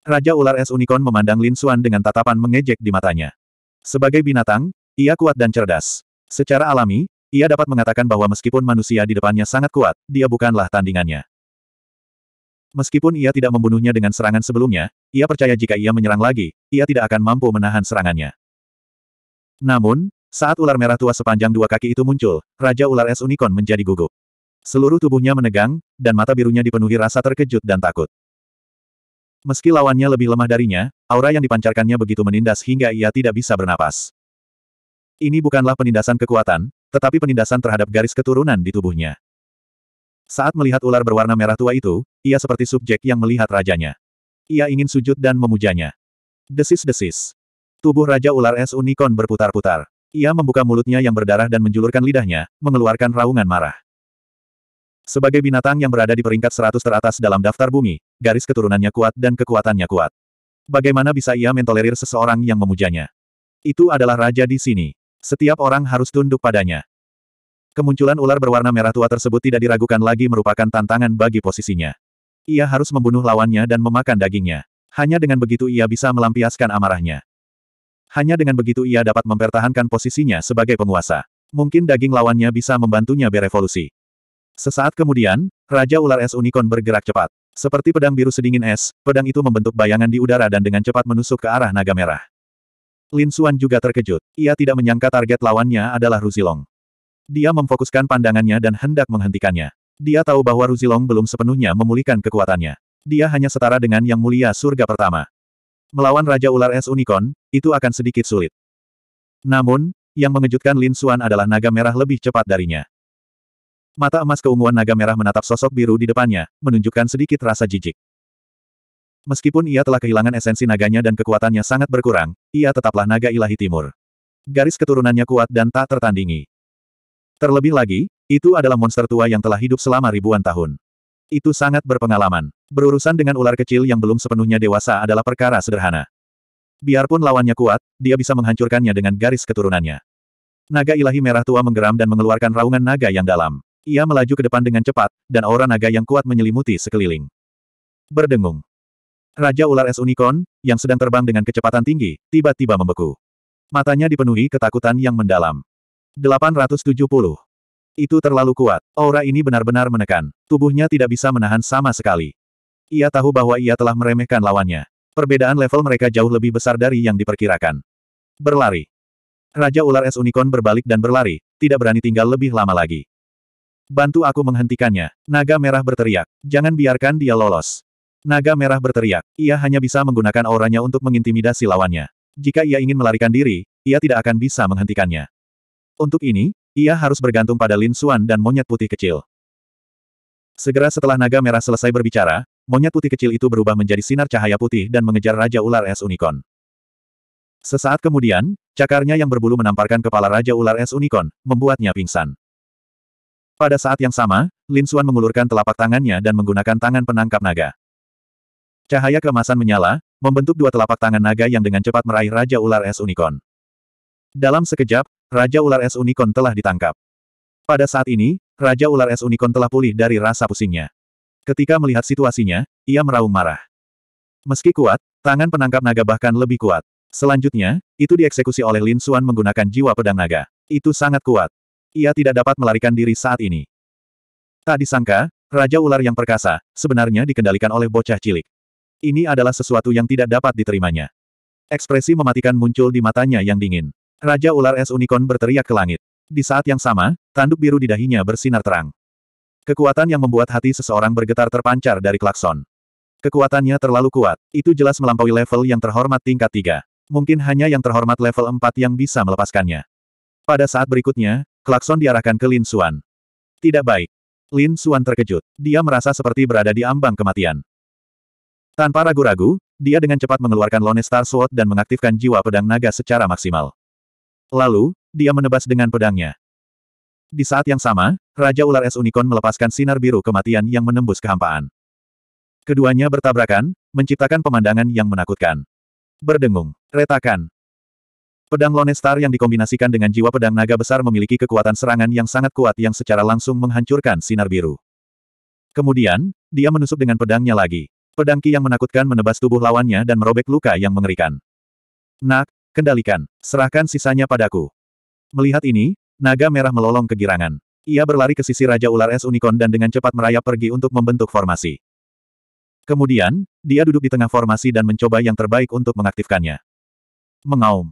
Raja ular es unicorn memandang Lin Suan dengan tatapan mengejek di matanya. Sebagai binatang, ia kuat dan cerdas. Secara alami, ia dapat mengatakan bahwa meskipun manusia di depannya sangat kuat, dia bukanlah tandingannya. Meskipun ia tidak membunuhnya dengan serangan sebelumnya, ia percaya jika ia menyerang lagi, ia tidak akan mampu menahan serangannya. Namun, saat ular merah tua sepanjang dua kaki itu muncul, Raja Ular Es Unicorn menjadi gugup. Seluruh tubuhnya menegang, dan mata birunya dipenuhi rasa terkejut dan takut. Meski lawannya lebih lemah darinya, aura yang dipancarkannya begitu menindas hingga ia tidak bisa bernapas. Ini bukanlah penindasan kekuatan, tetapi penindasan terhadap garis keturunan di tubuhnya. Saat melihat ular berwarna merah tua itu, ia seperti subjek yang melihat rajanya. Ia ingin sujud dan memujanya. Desis-desis. Tubuh Raja Ular Es Unicorn berputar-putar. Ia membuka mulutnya yang berdarah dan menjulurkan lidahnya, mengeluarkan raungan marah. Sebagai binatang yang berada di peringkat seratus teratas dalam daftar bumi, garis keturunannya kuat dan kekuatannya kuat. Bagaimana bisa ia mentolerir seseorang yang memujanya? Itu adalah raja di sini. Setiap orang harus tunduk padanya. Kemunculan ular berwarna merah tua tersebut tidak diragukan lagi merupakan tantangan bagi posisinya. Ia harus membunuh lawannya dan memakan dagingnya. Hanya dengan begitu ia bisa melampiaskan amarahnya. Hanya dengan begitu ia dapat mempertahankan posisinya sebagai penguasa. Mungkin daging lawannya bisa membantunya berevolusi. Sesaat kemudian, Raja Ular Es Unicorn bergerak cepat. Seperti pedang biru sedingin es, pedang itu membentuk bayangan di udara dan dengan cepat menusuk ke arah naga merah. Lin Xuan juga terkejut. Ia tidak menyangka target lawannya adalah Ruzilong. Dia memfokuskan pandangannya dan hendak menghentikannya. Dia tahu bahwa Ruzilong belum sepenuhnya memulihkan kekuatannya. Dia hanya setara dengan Yang Mulia Surga Pertama. Melawan Raja Ular Es Unicorn, itu akan sedikit sulit. Namun, yang mengejutkan Lin Xuan adalah naga merah lebih cepat darinya. Mata emas keunguan naga merah menatap sosok biru di depannya, menunjukkan sedikit rasa jijik. Meskipun ia telah kehilangan esensi naganya dan kekuatannya sangat berkurang, ia tetaplah naga ilahi timur. Garis keturunannya kuat dan tak tertandingi. Terlebih lagi, itu adalah monster tua yang telah hidup selama ribuan tahun. Itu sangat berpengalaman. Berurusan dengan ular kecil yang belum sepenuhnya dewasa adalah perkara sederhana. Biarpun lawannya kuat, dia bisa menghancurkannya dengan garis keturunannya. Naga ilahi merah tua menggeram dan mengeluarkan raungan naga yang dalam. Ia melaju ke depan dengan cepat, dan aura naga yang kuat menyelimuti sekeliling. Berdengung. Raja ular es unicorn, yang sedang terbang dengan kecepatan tinggi, tiba-tiba membeku. Matanya dipenuhi ketakutan yang mendalam. 870. Itu terlalu kuat. Aura ini benar-benar menekan. Tubuhnya tidak bisa menahan sama sekali. Ia tahu bahwa ia telah meremehkan lawannya. Perbedaan level mereka jauh lebih besar dari yang diperkirakan. Berlari. Raja ular es unicorn berbalik dan berlari, tidak berani tinggal lebih lama lagi. Bantu aku menghentikannya. Naga merah berteriak. Jangan biarkan dia lolos. Naga merah berteriak. Ia hanya bisa menggunakan auranya untuk mengintimidasi lawannya. Jika ia ingin melarikan diri, ia tidak akan bisa menghentikannya. Untuk ini, ia harus bergantung pada Lin Suan dan monyet putih kecil. Segera setelah naga merah selesai berbicara, monyet putih kecil itu berubah menjadi sinar cahaya putih dan mengejar Raja Ular Es Unicorn. Sesaat kemudian, cakarnya yang berbulu menamparkan kepala Raja Ular Es Unicorn, membuatnya pingsan. Pada saat yang sama, Lin Suan mengulurkan telapak tangannya dan menggunakan tangan penangkap naga. Cahaya keemasan menyala, membentuk dua telapak tangan naga yang dengan cepat meraih Raja Ular Es Unicorn. Dalam sekejap, Raja Ular Es Unicorn telah ditangkap. Pada saat ini, Raja Ular Es Unicorn telah pulih dari rasa pusingnya. Ketika melihat situasinya, ia meraung marah. Meski kuat, tangan penangkap naga bahkan lebih kuat. Selanjutnya, itu dieksekusi oleh Lin Suan menggunakan jiwa pedang naga. Itu sangat kuat. Ia tidak dapat melarikan diri saat ini. Tak disangka, Raja Ular yang perkasa, sebenarnya dikendalikan oleh bocah cilik. Ini adalah sesuatu yang tidak dapat diterimanya. Ekspresi mematikan muncul di matanya yang dingin. Raja ular es unicorn berteriak ke langit. Di saat yang sama, tanduk biru di dahinya bersinar terang. Kekuatan yang membuat hati seseorang bergetar terpancar dari klakson. Kekuatannya terlalu kuat, itu jelas melampaui level yang terhormat tingkat 3. Mungkin hanya yang terhormat level 4 yang bisa melepaskannya. Pada saat berikutnya, klakson diarahkan ke Lin Suan. Tidak baik. Lin Suan terkejut. Dia merasa seperti berada di ambang kematian. Tanpa ragu-ragu, dia dengan cepat mengeluarkan Lone Star Sword dan mengaktifkan jiwa pedang naga secara maksimal. Lalu, dia menebas dengan pedangnya. Di saat yang sama, Raja Ular Es Unicorn melepaskan sinar biru kematian yang menembus kehampaan. Keduanya bertabrakan, menciptakan pemandangan yang menakutkan. Berdengung, retakan. Pedang Lone Star yang dikombinasikan dengan jiwa pedang naga besar memiliki kekuatan serangan yang sangat kuat yang secara langsung menghancurkan sinar biru. Kemudian, dia menusuk dengan pedangnya lagi. Pedang Ki yang menakutkan menebas tubuh lawannya dan merobek luka yang mengerikan. Nak, Kendalikan. Serahkan sisanya padaku. Melihat ini, naga merah melolong kegirangan. Ia berlari ke sisi Raja Ular Es Unicorn dan dengan cepat merayap pergi untuk membentuk formasi. Kemudian, dia duduk di tengah formasi dan mencoba yang terbaik untuk mengaktifkannya. Mengaum.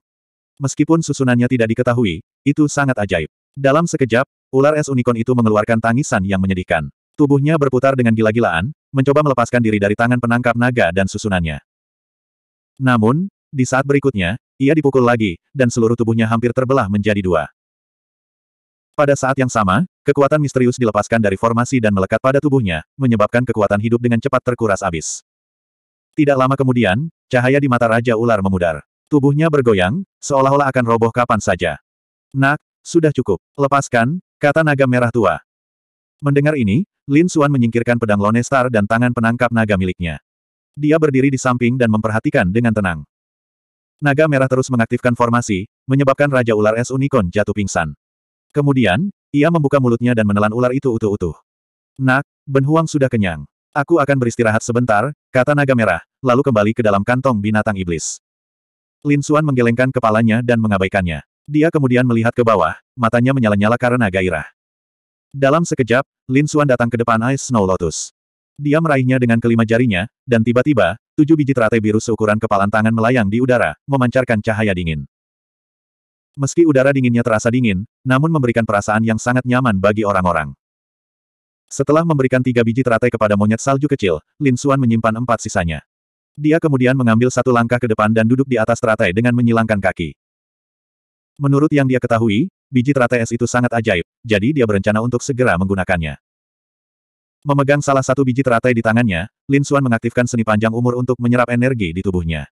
Meskipun susunannya tidak diketahui, itu sangat ajaib. Dalam sekejap, ular es unicorn itu mengeluarkan tangisan yang menyedihkan. Tubuhnya berputar dengan gila-gilaan, mencoba melepaskan diri dari tangan penangkap naga dan susunannya. Namun, di saat berikutnya, ia dipukul lagi, dan seluruh tubuhnya hampir terbelah menjadi dua. Pada saat yang sama, kekuatan misterius dilepaskan dari formasi dan melekat pada tubuhnya, menyebabkan kekuatan hidup dengan cepat terkuras abis. Tidak lama kemudian, cahaya di mata Raja Ular memudar. Tubuhnya bergoyang, seolah-olah akan roboh kapan saja. Nak, sudah cukup. Lepaskan, kata naga merah tua. Mendengar ini, Lin Suan menyingkirkan pedang Lone Star dan tangan penangkap naga miliknya. Dia berdiri di samping dan memperhatikan dengan tenang. Naga merah terus mengaktifkan formasi, menyebabkan Raja Ular Es Unicorn jatuh pingsan. Kemudian, ia membuka mulutnya dan menelan ular itu utuh-utuh. Nak, Ben Huang sudah kenyang. Aku akan beristirahat sebentar, kata naga merah, lalu kembali ke dalam kantong binatang iblis. Lin Suan menggelengkan kepalanya dan mengabaikannya. Dia kemudian melihat ke bawah, matanya menyala-nyala karena gairah. Dalam sekejap, Lin Suan datang ke depan Ice Snow Lotus. Dia meraihnya dengan kelima jarinya, dan tiba-tiba, tujuh biji teratai biru seukuran kepalan tangan melayang di udara, memancarkan cahaya dingin. Meski udara dinginnya terasa dingin, namun memberikan perasaan yang sangat nyaman bagi orang-orang. Setelah memberikan tiga biji teratai kepada monyet salju kecil, Lin Suan menyimpan empat sisanya. Dia kemudian mengambil satu langkah ke depan dan duduk di atas teratai dengan menyilangkan kaki. Menurut yang dia ketahui, biji teratai es itu sangat ajaib, jadi dia berencana untuk segera menggunakannya. Memegang salah satu biji teratai di tangannya, Lin Xuan mengaktifkan seni panjang umur untuk menyerap energi di tubuhnya.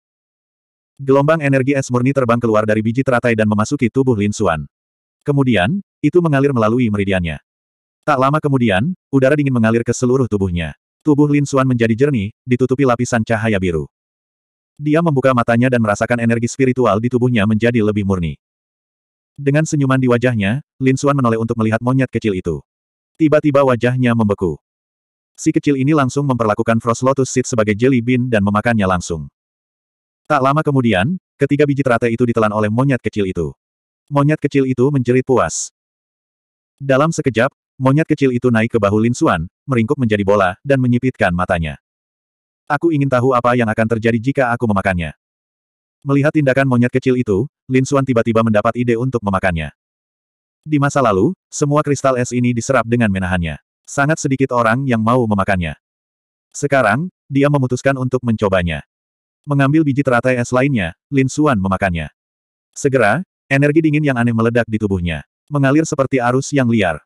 Gelombang energi es murni terbang keluar dari biji teratai dan memasuki tubuh Lin Xuan. Kemudian, itu mengalir melalui meridiannya. Tak lama kemudian, udara dingin mengalir ke seluruh tubuhnya. Tubuh Lin Xuan menjadi jernih, ditutupi lapisan cahaya biru. Dia membuka matanya dan merasakan energi spiritual di tubuhnya menjadi lebih murni. Dengan senyuman di wajahnya, Lin Xuan menoleh untuk melihat monyet kecil itu. Tiba-tiba wajahnya membeku. Si kecil ini langsung memperlakukan Frost Lotus Seed sebagai jelly bean dan memakannya langsung. Tak lama kemudian, ketiga biji teratai itu ditelan oleh monyet kecil itu. Monyet kecil itu menjerit puas. Dalam sekejap, monyet kecil itu naik ke bahu Lin Xuan, meringkuk menjadi bola, dan menyipitkan matanya. Aku ingin tahu apa yang akan terjadi jika aku memakannya. Melihat tindakan monyet kecil itu, Lin Xuan tiba-tiba mendapat ide untuk memakannya. Di masa lalu, semua kristal es ini diserap dengan menahannya. Sangat sedikit orang yang mau memakannya. Sekarang, dia memutuskan untuk mencobanya. Mengambil biji teratai es lainnya, Lin Suan memakannya. Segera, energi dingin yang aneh meledak di tubuhnya. Mengalir seperti arus yang liar.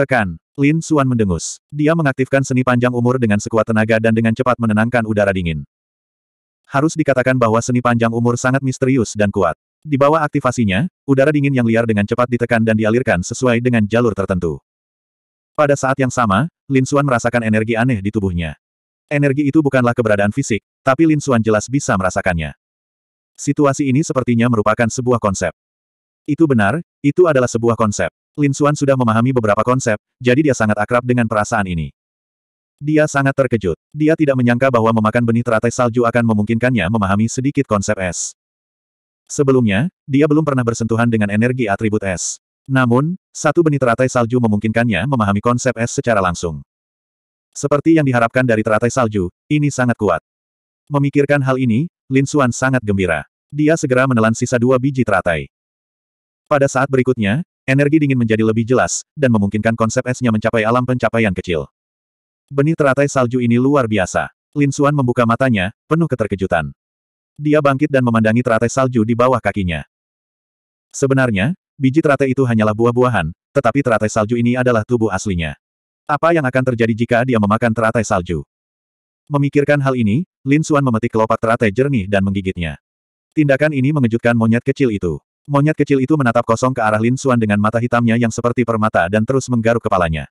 Tekan, Lin Suan mendengus. Dia mengaktifkan seni panjang umur dengan sekuat tenaga dan dengan cepat menenangkan udara dingin. Harus dikatakan bahwa seni panjang umur sangat misterius dan kuat. Di bawah aktivasinya, udara dingin yang liar dengan cepat ditekan dan dialirkan sesuai dengan jalur tertentu. Pada saat yang sama, Lin Xuan merasakan energi aneh di tubuhnya. Energi itu bukanlah keberadaan fisik, tapi Lin Xuan jelas bisa merasakannya. Situasi ini sepertinya merupakan sebuah konsep. Itu benar, itu adalah sebuah konsep. Lin Xuan sudah memahami beberapa konsep, jadi dia sangat akrab dengan perasaan ini. Dia sangat terkejut. Dia tidak menyangka bahwa memakan benih teratai salju akan memungkinkannya memahami sedikit konsep es. Sebelumnya, dia belum pernah bersentuhan dengan energi atribut es. Namun, satu benih teratai salju memungkinkannya memahami konsep es secara langsung. Seperti yang diharapkan dari teratai salju, ini sangat kuat. Memikirkan hal ini, Lin Xuan sangat gembira. Dia segera menelan sisa dua biji teratai. Pada saat berikutnya, energi dingin menjadi lebih jelas, dan memungkinkan konsep esnya mencapai alam pencapaian kecil. Benih teratai salju ini luar biasa. Lin Xuan membuka matanya, penuh keterkejutan. Dia bangkit dan memandangi teratai salju di bawah kakinya. Sebenarnya, biji teratai itu hanyalah buah-buahan, tetapi teratai salju ini adalah tubuh aslinya. Apa yang akan terjadi jika dia memakan teratai salju? Memikirkan hal ini, Lin Xuan memetik kelopak teratai jernih dan menggigitnya. Tindakan ini mengejutkan monyet kecil itu. Monyet kecil itu menatap kosong ke arah Lin Xuan dengan mata hitamnya yang seperti permata dan terus menggaruk kepalanya.